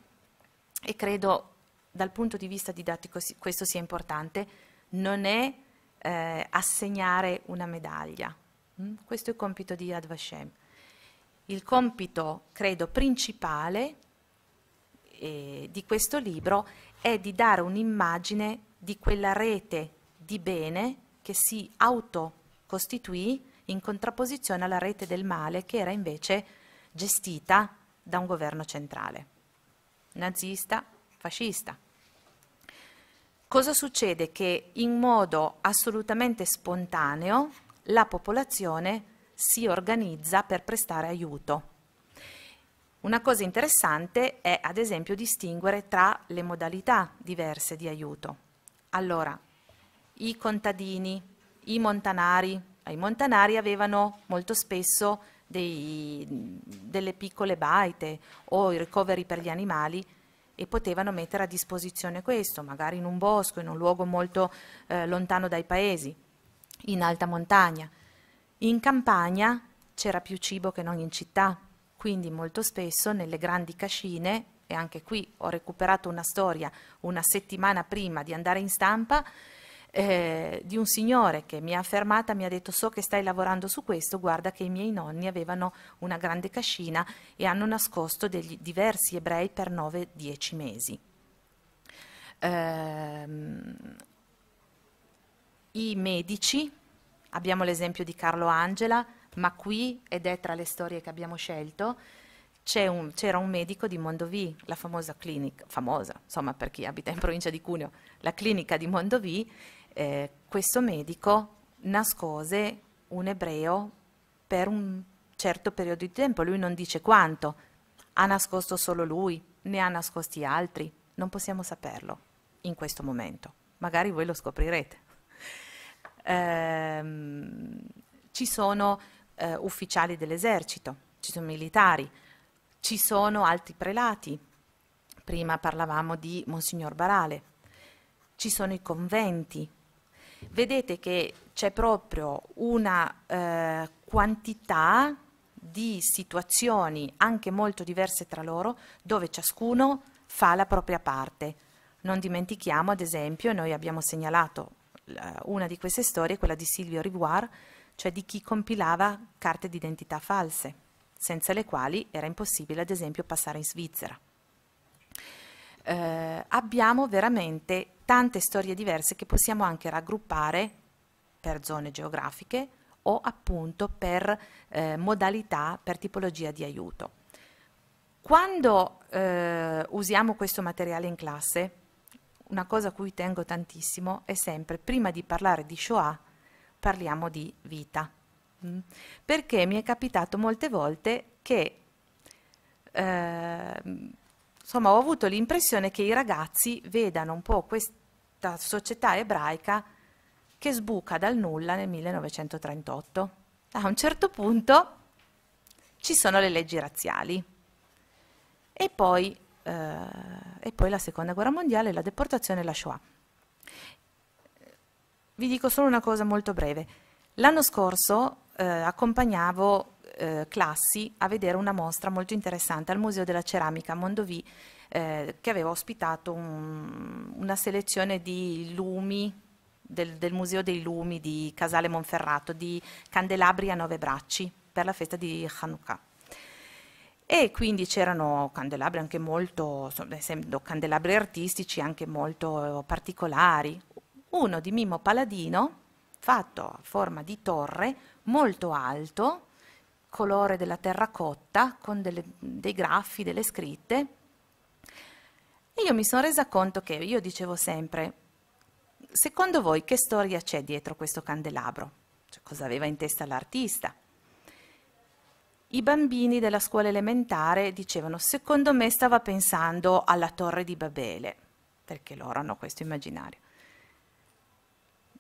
S2: e credo dal punto di vista didattico questo sia importante, non è eh, assegnare una medaglia. Mm? Questo è il compito di Yad Vashem. Il compito, credo, principale eh, di questo libro è di dare un'immagine di quella rete di bene che si autocostituì in contrapposizione alla rete del male che era invece gestita da un governo centrale, nazista, fascista. Cosa succede? Che in modo assolutamente spontaneo la popolazione si organizza per prestare aiuto. Una cosa interessante è ad esempio distinguere tra le modalità diverse di aiuto. Allora, i contadini, i montanari, ai montanari avevano molto spesso dei, delle piccole baite o i ricoveri per gli animali e potevano mettere a disposizione questo, magari in un bosco, in un luogo molto eh, lontano dai paesi, in alta montagna. In campagna c'era più cibo che non in città, quindi molto spesso nelle grandi cascine, e anche qui ho recuperato una storia una settimana prima di andare in stampa, eh, di un signore che mi ha fermata, mi ha detto so che stai lavorando su questo, guarda che i miei nonni avevano una grande cascina e hanno nascosto degli, diversi ebrei per 9-10 mesi. Ehm, I medici, abbiamo l'esempio di Carlo Angela, ma qui, ed è tra le storie che abbiamo scelto, un, c'era un medico di Mondovì, la famosa clinica, famosa insomma per chi abita in provincia di Cuneo, la clinica di Mondovì, eh, questo medico nascose un ebreo per un certo periodo di tempo, lui non dice quanto, ha nascosto solo lui, ne ha nascosti altri, non possiamo saperlo in questo momento, magari voi lo scoprirete. Ehm, ci sono eh, ufficiali dell'esercito, ci sono militari, ci sono altri prelati, prima parlavamo di Monsignor Barale, ci sono i conventi, vedete che c'è proprio una eh, quantità di situazioni anche molto diverse tra loro dove ciascuno fa la propria parte. Non dimentichiamo, ad esempio, noi abbiamo segnalato eh, una di queste storie, quella di Silvio Rivoire, cioè di chi compilava carte d'identità false, senza le quali era impossibile, ad esempio, passare in Svizzera. Eh, abbiamo veramente tante storie diverse che possiamo anche raggruppare per zone geografiche o appunto per eh, modalità, per tipologia di aiuto. Quando eh, usiamo questo materiale in classe, una cosa a cui tengo tantissimo è sempre, prima di parlare di Shoah, parliamo di vita. Mm? Perché mi è capitato molte volte che, eh, insomma, ho avuto l'impressione che i ragazzi vedano un po' quest da società ebraica che sbuca dal nulla nel 1938. A un certo punto ci sono le leggi razziali e poi, eh, e poi la seconda guerra mondiale, la deportazione e la Shoah. Vi dico solo una cosa molto breve. L'anno scorso eh, accompagnavo eh, classi a vedere una mostra molto interessante al Museo della Ceramica a Mondovì eh, che aveva ospitato un, una selezione di lumi del, del, Museo dei Lumi di Casale Monferrato, di candelabri a nove bracci per la festa di Hanukkah. E quindi c'erano candelabri anche molto, essendo candelabri artistici anche molto particolari. Uno di Mimmo Paladino, fatto a forma di torre, molto alto, colore della terracotta, con delle, dei graffi, delle scritte, e io mi sono resa conto che io dicevo sempre, secondo voi che storia c'è dietro questo candelabro? Cioè, cosa aveva in testa l'artista? I bambini della scuola elementare dicevano, secondo me stava pensando alla torre di Babele, perché loro hanno questo immaginario.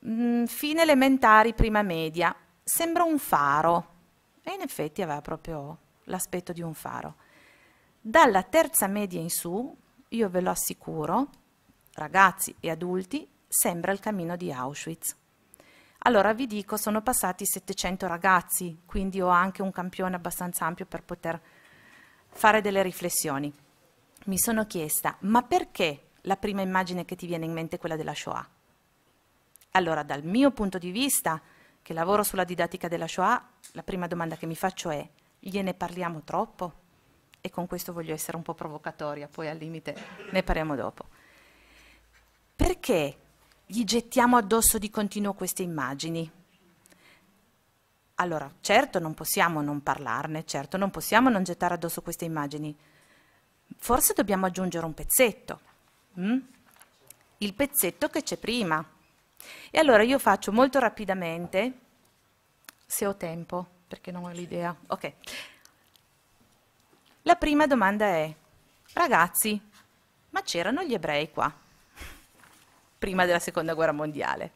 S2: Mm, fine elementari, prima media, sembra un faro, e in effetti aveva proprio l'aspetto di un faro. Dalla terza media in su, io ve lo assicuro, ragazzi e adulti, sembra il cammino di Auschwitz. Allora vi dico, sono passati 700 ragazzi, quindi ho anche un campione abbastanza ampio per poter fare delle riflessioni. Mi sono chiesta, ma perché la prima immagine che ti viene in mente è quella della Shoah? Allora, dal mio punto di vista, che lavoro sulla didattica della Shoah, la prima domanda che mi faccio è, gliene parliamo troppo? e con questo voglio essere un po' provocatoria, poi al limite ne parliamo dopo. Perché gli gettiamo addosso di continuo queste immagini? Allora, certo non possiamo non parlarne, certo non possiamo non gettare addosso queste immagini. Forse dobbiamo aggiungere un pezzetto, mh? Mm? il pezzetto che c'è prima. E allora io faccio molto rapidamente, se ho tempo, perché non ho l'idea. Ok. La prima domanda è, ragazzi, ma c'erano gli ebrei qua? Prima della seconda guerra mondiale.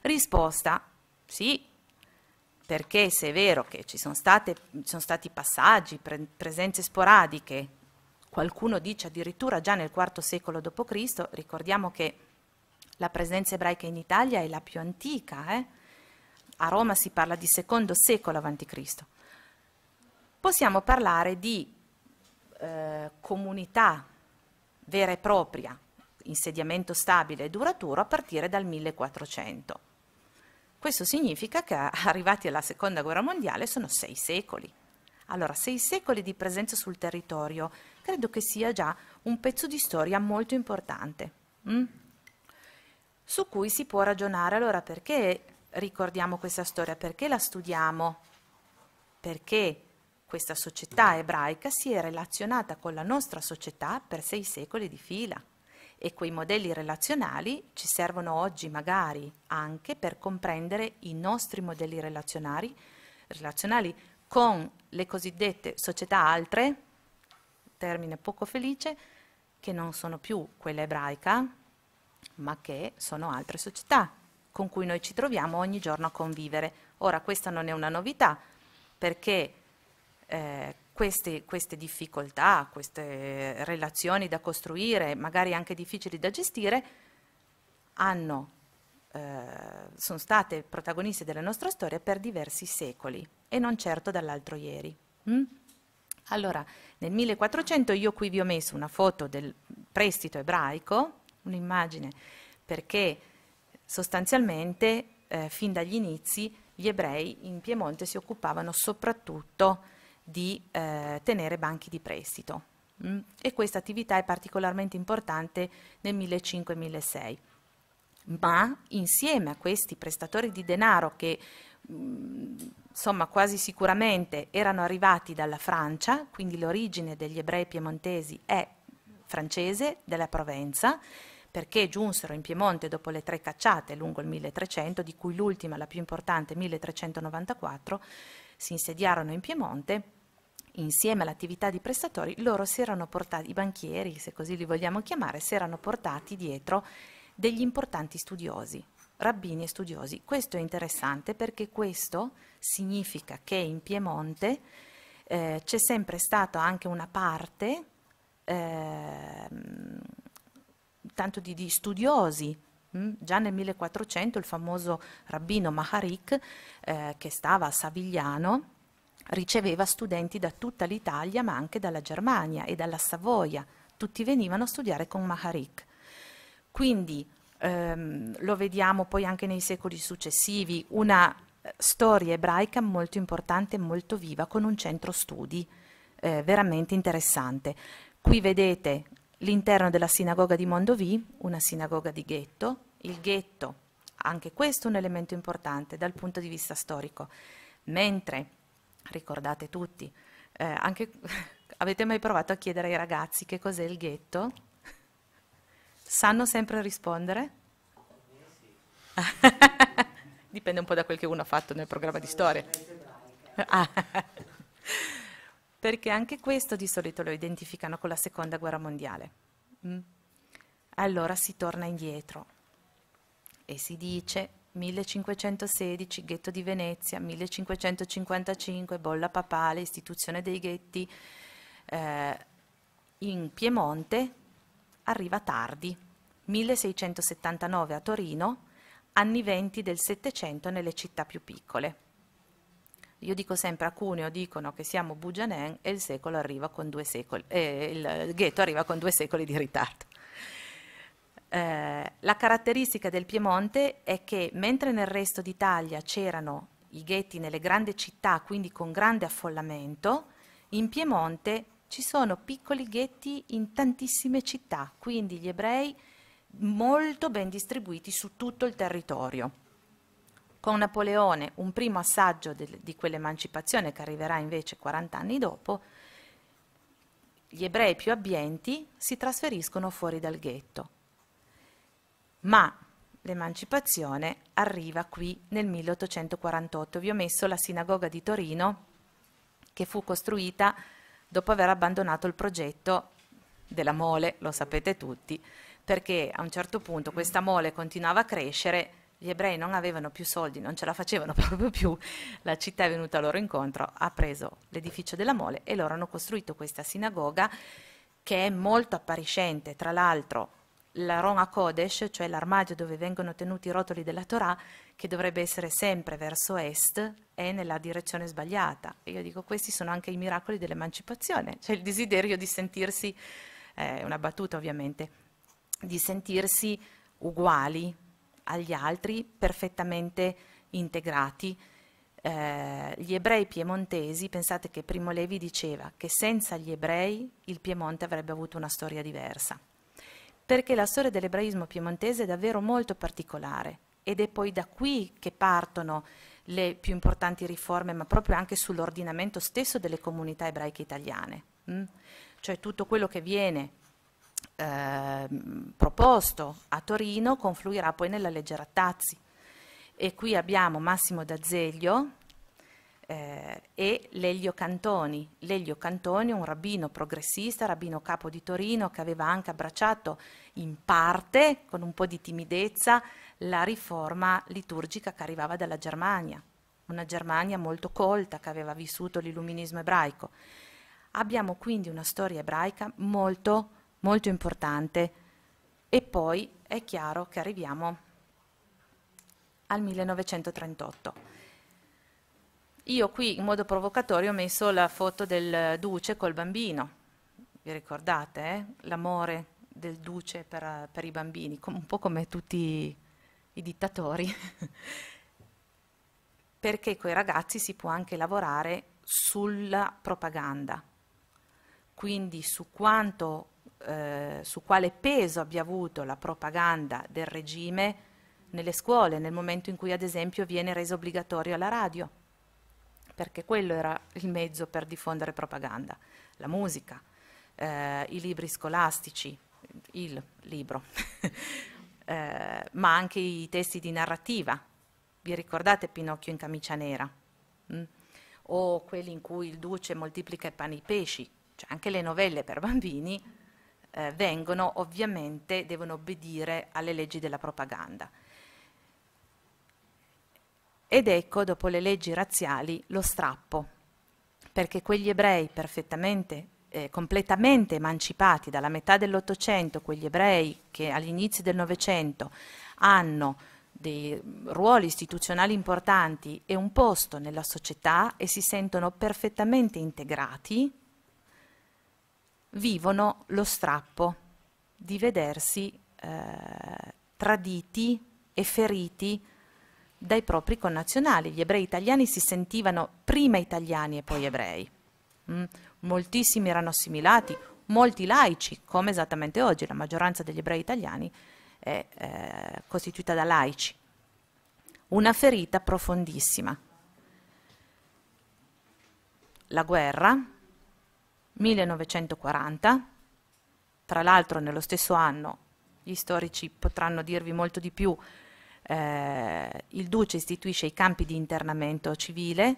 S2: Risposta, sì, perché se è vero che ci sono, state, sono stati passaggi, pre- presenze sporadiche, qualcuno dice addirittura già nel IV secolo d.C., ricordiamo che la presenza ebraica in Italia è la più antica, eh? a Roma si parla di secondo secolo a.C possiamo parlare di eh, comunità vera e propria, insediamento stabile e duraturo a partire dal 1400. Questo significa che arrivati alla seconda guerra mondiale sono sei secoli. Allora, sei secoli di presenza sul territorio credo che sia già un pezzo di storia molto importante, mh? Mm? su cui si può ragionare. Allora, perché ricordiamo questa storia? Perché la studiamo? Perché questa società ebraica si è relazionata con la nostra società per sei secoli di fila e quei modelli relazionali ci servono oggi magari anche per comprendere i nostri modelli relazionali, relazionali con le cosiddette società altre, termine poco felice, che non sono più quella ebraica, ma che sono altre società con cui noi ci troviamo ogni giorno a convivere. Ora questa non è una novità perché eh, queste, queste, difficoltà, queste relazioni da costruire, magari anche difficili da gestire, hanno, eh, sono state protagoniste della nostra storia per diversi secoli e non certo dall'altro ieri. Mm? Allora, nel 1400 io qui vi ho messo una foto del prestito ebraico, un'immagine, perché sostanzialmente eh, fin dagli inizi gli ebrei in Piemonte si occupavano soprattutto di eh, tenere banchi di prestito mh? Mm? e questa attività è particolarmente importante nel 2005-2006. Ma insieme a questi prestatori di denaro che mm, insomma quasi sicuramente erano arrivati dalla Francia, quindi l'origine degli ebrei piemontesi è francese, della Provenza, perché giunsero in Piemonte dopo le tre cacciate lungo il 1300, di cui l'ultima, la più importante, 1394, si insediarono in Piemonte, insieme all'attività di prestatori, loro si erano portati, i banchieri, se così li vogliamo chiamare, si erano portati dietro degli importanti studiosi, rabbini e studiosi. Questo è interessante perché questo significa che in Piemonte eh, c'è sempre stata anche una parte eh, tanto di, di studiosi Mm? Già nel 1400 il famoso rabbino Maharik, eh, che stava a Savigliano, riceveva studenti da tutta l'Italia, ma anche dalla Germania e dalla Savoia. Tutti venivano a studiare con Maharik. Quindi ehm, lo vediamo poi anche nei secoli successivi, una eh, storia ebraica molto importante molto viva, con un centro studi eh, veramente interessante. Qui vedete l'interno della sinagoga di Mondovì, una sinagoga di ghetto, il ghetto, anche questo è un elemento importante dal punto di vista storico, mentre, ricordate tutti, eh, anche, [laughs] avete mai provato a chiedere ai ragazzi che cos'è il ghetto? Sanno sempre rispondere? [laughs] Dipende un po' da quel che uno ha fatto nel programma di storia. Ah. [laughs] perché anche questo di solito lo identificano con la seconda guerra mondiale. Mm? Allora si torna indietro e si dice 1516, ghetto di Venezia, 1555, bolla papale, istituzione dei ghetti, eh, in Piemonte arriva tardi, 1679 a Torino, anni 20 del Settecento nelle città più piccole. Io dico sempre a Cuneo dicono che siamo Bugianen e il, secolo arriva con due secoli, eh, il ghetto arriva con due secoli di ritardo. Eh, la caratteristica del Piemonte è che mentre nel resto d'Italia c'erano i ghetti nelle grandi città, quindi con grande affollamento, in Piemonte ci sono piccoli ghetti in tantissime città, quindi gli ebrei molto ben distribuiti su tutto il territorio. Con Napoleone un primo assaggio de, di quell'emancipazione che arriverà invece 40 anni dopo, gli ebrei più abbienti si trasferiscono fuori dal ghetto. Ma l'emancipazione arriva qui nel 1848. Vi ho messo la sinagoga di Torino che fu costruita dopo aver abbandonato il progetto della mole, lo sapete tutti, perché a un certo punto questa mole continuava a crescere gli ebrei non avevano più soldi, non ce la facevano [laughs] proprio più, la città è venuta loro incontro, ha preso l'edificio della mole e loro hanno costruito questa sinagoga che è molto appariscente, tra l'altro la Roma Kodesh, cioè l'armadio dove vengono tenuti i rotoli della Torah, che dovrebbe essere sempre verso est, è nella direzione sbagliata. E io dico, questi sono anche i miracoli dell'emancipazione, [laughs] cioè il desiderio di sentirsi, eh, una battuta ovviamente, di sentirsi uguali, agli altri perfettamente integrati. Eh, gli ebrei piemontesi, pensate che Primo Levi diceva che senza gli ebrei il Piemonte avrebbe avuto una storia diversa, perché la storia dell'ebraismo piemontese è davvero molto particolare ed è poi da qui che partono le più importanti riforme, ma proprio anche sull'ordinamento stesso delle comunità ebraiche italiane. Mm? Cioè tutto quello che viene eh, proposto a Torino confluirà poi nella legge Rattazzi. E qui abbiamo Massimo D'Azeglio eh, e Lelio Cantoni. Lelio Cantoni, un rabbino progressista, rabbino capo di Torino, che aveva anche abbracciato in parte, con un po' di timidezza, la riforma liturgica che arrivava dalla Germania, una Germania molto colta che aveva vissuto l'illuminismo ebraico. Abbiamo quindi una storia ebraica molto molto importante. E poi è chiaro che arriviamo al 1938. Io qui in modo provocatorio ho messo la foto del duce col bambino. Vi ricordate eh? l'amore del duce per, per, i bambini, un po' come tutti i dittatori, [laughs] perché con i ragazzi si può anche lavorare sulla propaganda, quindi su quanto eh, su quale peso abbia avuto la propaganda del regime nelle scuole, nel momento in cui ad esempio viene reso obbligatorio la radio, perché quello era il mezzo per diffondere propaganda, la musica, eh, i libri scolastici, il libro, [laughs] eh, ma anche i testi di narrativa. Vi ricordate Pinocchio in camicia nera? Mm? O quelli in cui il duce moltiplica i pani e i pesci, cioè anche le novelle per bambini eh, vengono ovviamente devono obbedire alle leggi della propaganda. Ed ecco, dopo le leggi razziali, lo strappo, perché quegli ebrei perfettamente, eh, completamente emancipati dalla metà dell'Ottocento, quegli ebrei che agli inizi del Novecento hanno dei ruoli istituzionali importanti e un posto nella società e si sentono perfettamente integrati vivono lo strappo di vedersi eh, traditi e feriti dai propri connazionali. Gli ebrei italiani si sentivano prima italiani e poi ebrei. Mm? Moltissimi erano assimilati, molti laici, come esattamente oggi la maggioranza degli ebrei italiani è eh, costituita da laici. Una ferita profondissima. La guerra, 1940, tra l'altro nello stesso anno, gli storici potranno dirvi molto di più, eh, il duce istituisce i campi di internamento civile,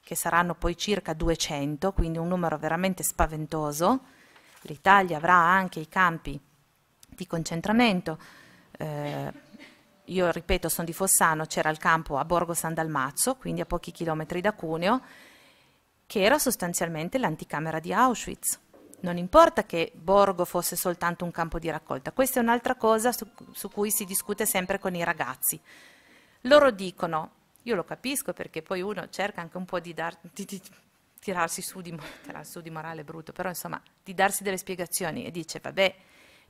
S2: che saranno poi circa 200, quindi un numero veramente spaventoso. L'Italia avrà anche i campi di concentramento. Eh, io ripeto, sono di Fossano, c'era il campo a Borgo San Dalmazzo, quindi a pochi chilometri da Cuneo, che era sostanzialmente l'anticamera di Auschwitz. Non importa che Borgo fosse soltanto un campo di raccolta, questa è un'altra cosa su, su cui si discute sempre con i ragazzi. Loro dicono, io lo capisco perché poi uno cerca anche un po' di, dar, di, di tirarsi su di, tirarsi su di morale brutto, però insomma di darsi delle spiegazioni e dice vabbè,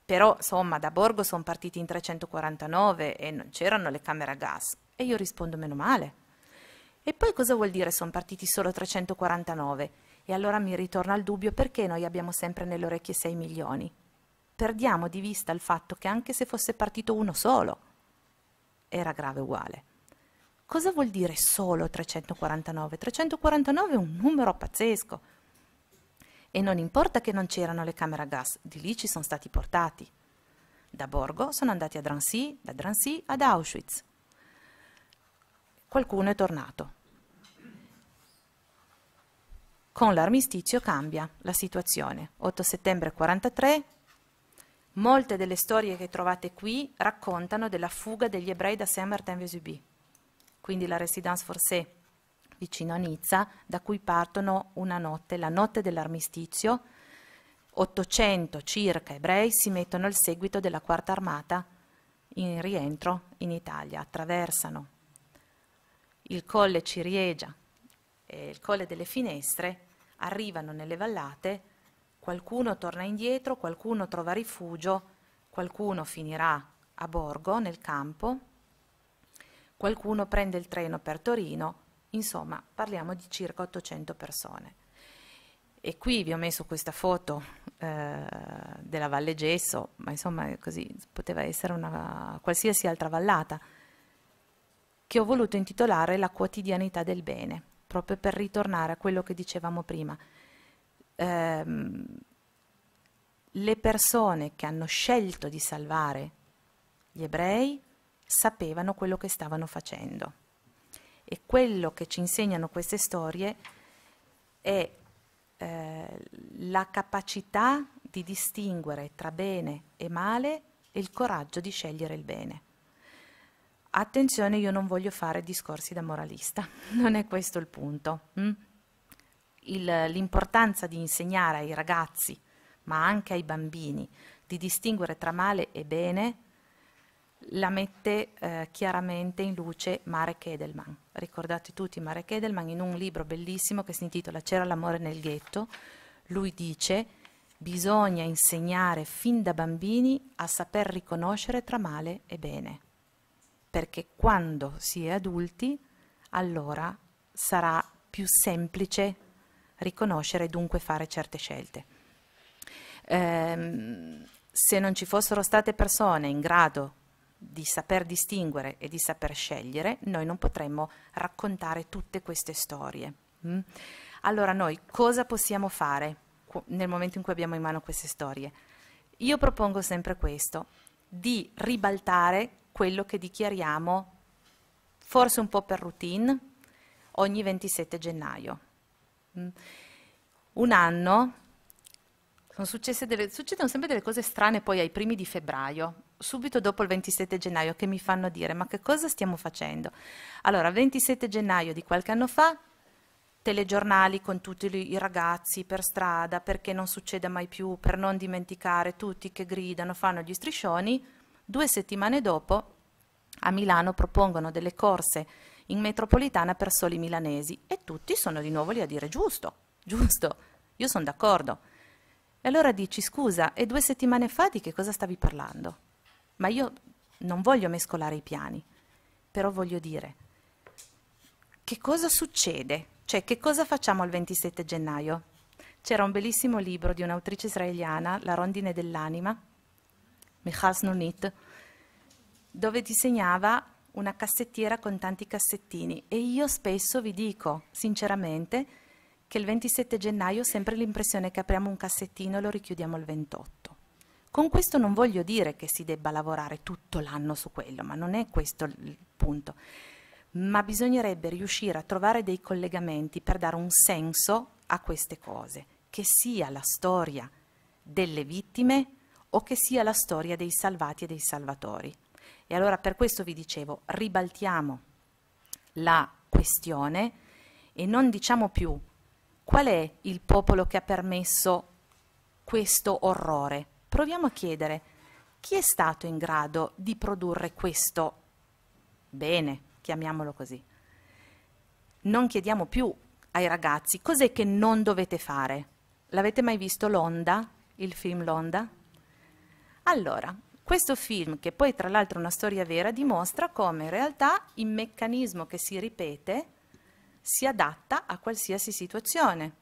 S2: però insomma da Borgo sono partiti in 349 e non c'erano le camere a gas. E io rispondo meno male, e poi cosa vuol dire sono partiti solo 349? E allora mi ritorna il dubbio perché noi abbiamo sempre nelle orecchie 6 milioni. Perdiamo di vista il fatto che anche se fosse partito uno solo, era grave uguale. Cosa vuol dire solo 349? 349 è un numero pazzesco. E non importa che non c'erano le camere a gas, di lì ci sono stati portati. Da Borgo sono andati a Drancy, da Drancy ad Auschwitz qualcuno è tornato. Con l'armistizio cambia la situazione. 8 settembre 43, molte delle storie che trovate qui raccontano della fuga degli ebrei da Saint-Martin-Vesubie, quindi la Residence Forcée vicino a Nizza, da cui partono una notte, la notte dell'armistizio, 800 circa ebrei si mettono al seguito della Quarta Armata in rientro in Italia, attraversano il colle Ciriegia e il colle delle Finestre, arrivano nelle vallate, qualcuno torna indietro, qualcuno trova rifugio, qualcuno finirà a Borgo, nel campo, qualcuno prende il treno per Torino, insomma parliamo di circa 800 persone. E qui vi ho messo questa foto eh, della Valle Gesso, ma insomma così poteva essere una qualsiasi altra vallata che ho voluto intitolare La quotidianità del bene, proprio per ritornare a quello che dicevamo prima. Ehm, le persone che hanno scelto di salvare gli ebrei sapevano quello che stavano facendo e quello che ci insegnano queste storie è eh, la capacità di distinguere tra bene e male e il coraggio di scegliere il bene. Attenzione, io non voglio fare discorsi da moralista, [laughs] non è questo il punto. Mm? Il, l'importanza di insegnare ai ragazzi, ma anche ai bambini, di distinguere tra male e bene la mette eh, chiaramente in luce Marek Edelman. Ricordate tutti Marek Edelman in un libro bellissimo che si intitola C'era l'amore nel ghetto. Lui dice bisogna insegnare fin da bambini a saper riconoscere tra male e bene perché quando si è adulti allora sarà più semplice riconoscere e dunque fare certe scelte. Ehm, se non ci fossero state persone in grado di saper distinguere e di saper scegliere, noi non potremmo raccontare tutte queste storie. Mm? Allora noi cosa possiamo fare nel momento in cui abbiamo in mano queste storie? Io propongo sempre questo, di ribaltare quello che dichiariamo, forse un po' per routine, ogni 27 gennaio. Mm. Un anno delle, succedono sempre delle cose strane poi ai primi di febbraio, subito dopo il 27 gennaio, che mi fanno dire ma che cosa stiamo facendo? Allora, 27 gennaio di qualche anno fa telegiornali con tutti i ragazzi per strada perché non succeda mai più, per non dimenticare tutti che gridano, fanno gli striscioni, Due settimane dopo a Milano propongono delle corse in metropolitana per soli milanesi e tutti sono di nuovo lì a dire giusto, giusto, io sono d'accordo. E allora dici scusa, e due settimane fa di che cosa stavi parlando? Ma io non voglio mescolare i piani, però voglio dire che cosa succede? Cioè che cosa facciamo il 27 gennaio? C'era un bellissimo libro di un'autrice israeliana, La rondine dell'anima, Michal Nonit, dove disegnava una cassettiera con tanti cassettini e io spesso vi dico, sinceramente, che il 27 gennaio ho sempre l'impressione che apriamo un cassettino e lo richiudiamo il 28. Con questo non voglio dire che si debba lavorare tutto l'anno su quello, ma non è questo il punto. Ma bisognerebbe riuscire a trovare dei collegamenti per dare un senso a queste cose, che sia la storia delle vittime, o che sia la storia dei salvati e dei salvatori. E allora per questo vi dicevo, ribaltiamo la questione e non diciamo più qual è il popolo che ha permesso questo orrore. Proviamo a chiedere chi è stato in grado di produrre questo bene, chiamiamolo così. Non chiediamo più ai ragazzi cos'è che non dovete fare. L'avete mai visto L'Onda, il film L'Onda? Allora, questo film, che poi tra l'altro è una storia vera, dimostra come in realtà il meccanismo che si ripete si adatta a qualsiasi situazione.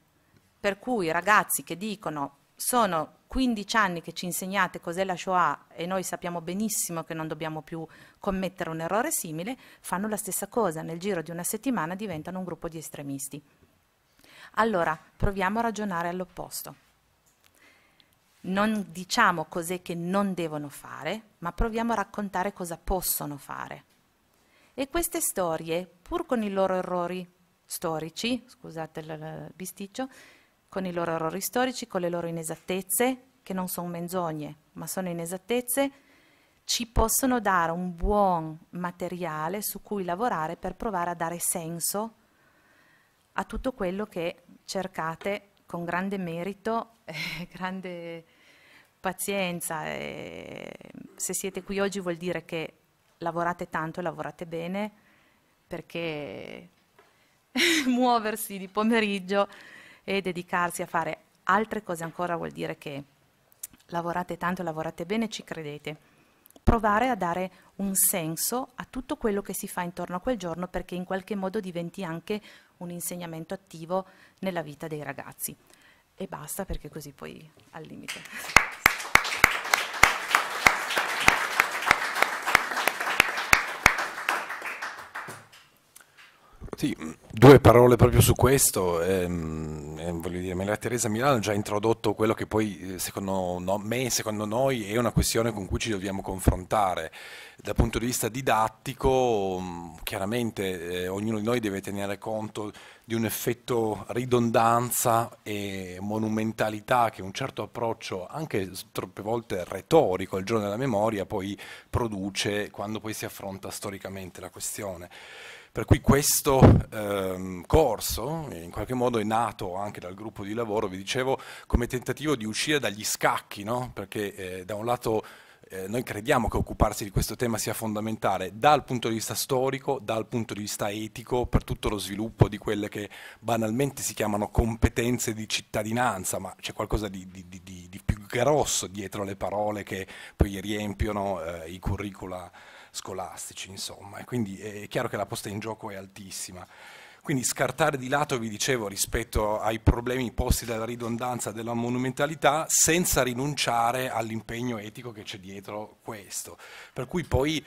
S2: Per cui ragazzi che dicono sono 15 anni che ci insegnate cos'è la Shoah e noi sappiamo benissimo che non dobbiamo più commettere un errore simile, fanno la stessa cosa, nel giro di una settimana diventano un gruppo di estremisti. Allora, proviamo a ragionare all'opposto non diciamo cos'è che non devono fare, ma proviamo a raccontare cosa possono fare. E queste storie, pur con i loro errori storici, scusate il bisticcio, con i loro errori storici, con le loro inesattezze, che non sono menzogne, ma sono inesattezze, ci possono dare un buon materiale su cui lavorare per provare a dare senso a tutto quello che cercate con grande merito, e [laughs] grande pazienza, e se siete qui oggi vuol dire che lavorate tanto e lavorate bene, perché [laughs] muoversi di pomeriggio e dedicarsi a fare altre cose ancora vuol dire che lavorate tanto, e lavorate bene, ci credete. Provare a dare un senso a tutto quello che si fa intorno a quel giorno perché in qualche modo diventi anche un insegnamento attivo nella vita dei ragazzi. E basta perché così poi al limite.
S1: Sì, due parole proprio su questo. Eh, voglio dire, Maria Teresa Milano ha già introdotto quello che poi, eh, secondo no, me, secondo noi, è una questione con cui ci dobbiamo confrontare. Dal punto di vista didattico, mm, chiaramente eh, ognuno di noi deve tenere conto di un effetto ridondanza e monumentalità che un certo approccio, anche troppe volte retorico, al giorno della memoria, poi produce quando poi si affronta storicamente la questione. Per cui questo ehm, corso eh, in qualche modo è nato anche dal gruppo di lavoro, vi dicevo, come tentativo di uscire dagli scacchi, no? perché eh, da un lato eh, noi crediamo che occuparsi di questo tema sia fondamentale dal punto di vista storico, dal punto di vista etico, per tutto lo sviluppo di quelle che banalmente si chiamano competenze di cittadinanza, ma c'è qualcosa di, di, di, di più grosso dietro le parole che poi riempiono eh, i curricula scolastici, insomma, e quindi è chiaro che la posta in gioco è altissima. Quindi scartare di lato, vi dicevo, rispetto ai problemi posti dalla ridondanza della monumentalità, senza rinunciare all'impegno etico che c'è dietro questo. Per cui poi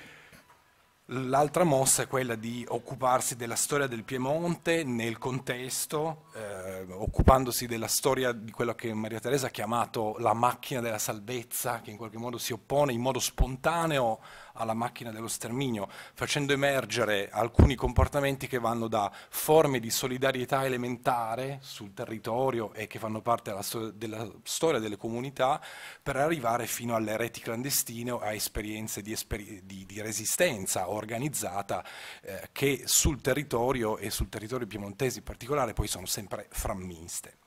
S1: l'altra mossa è quella di occuparsi della storia del Piemonte nel contesto, eh, occupandosi della storia di quello che Maria Teresa ha chiamato la macchina della salvezza, che in qualche modo si oppone in modo spontaneo alla macchina dello sterminio, facendo emergere alcuni comportamenti che vanno da forme di solidarietà elementare sul territorio e che fanno parte della, so- della storia delle comunità, per arrivare fino alle reti clandestine o a esperienze di, esper- di, di resistenza organizzata eh, che sul territorio e sul territorio piemontese in particolare poi sono sempre frammiste.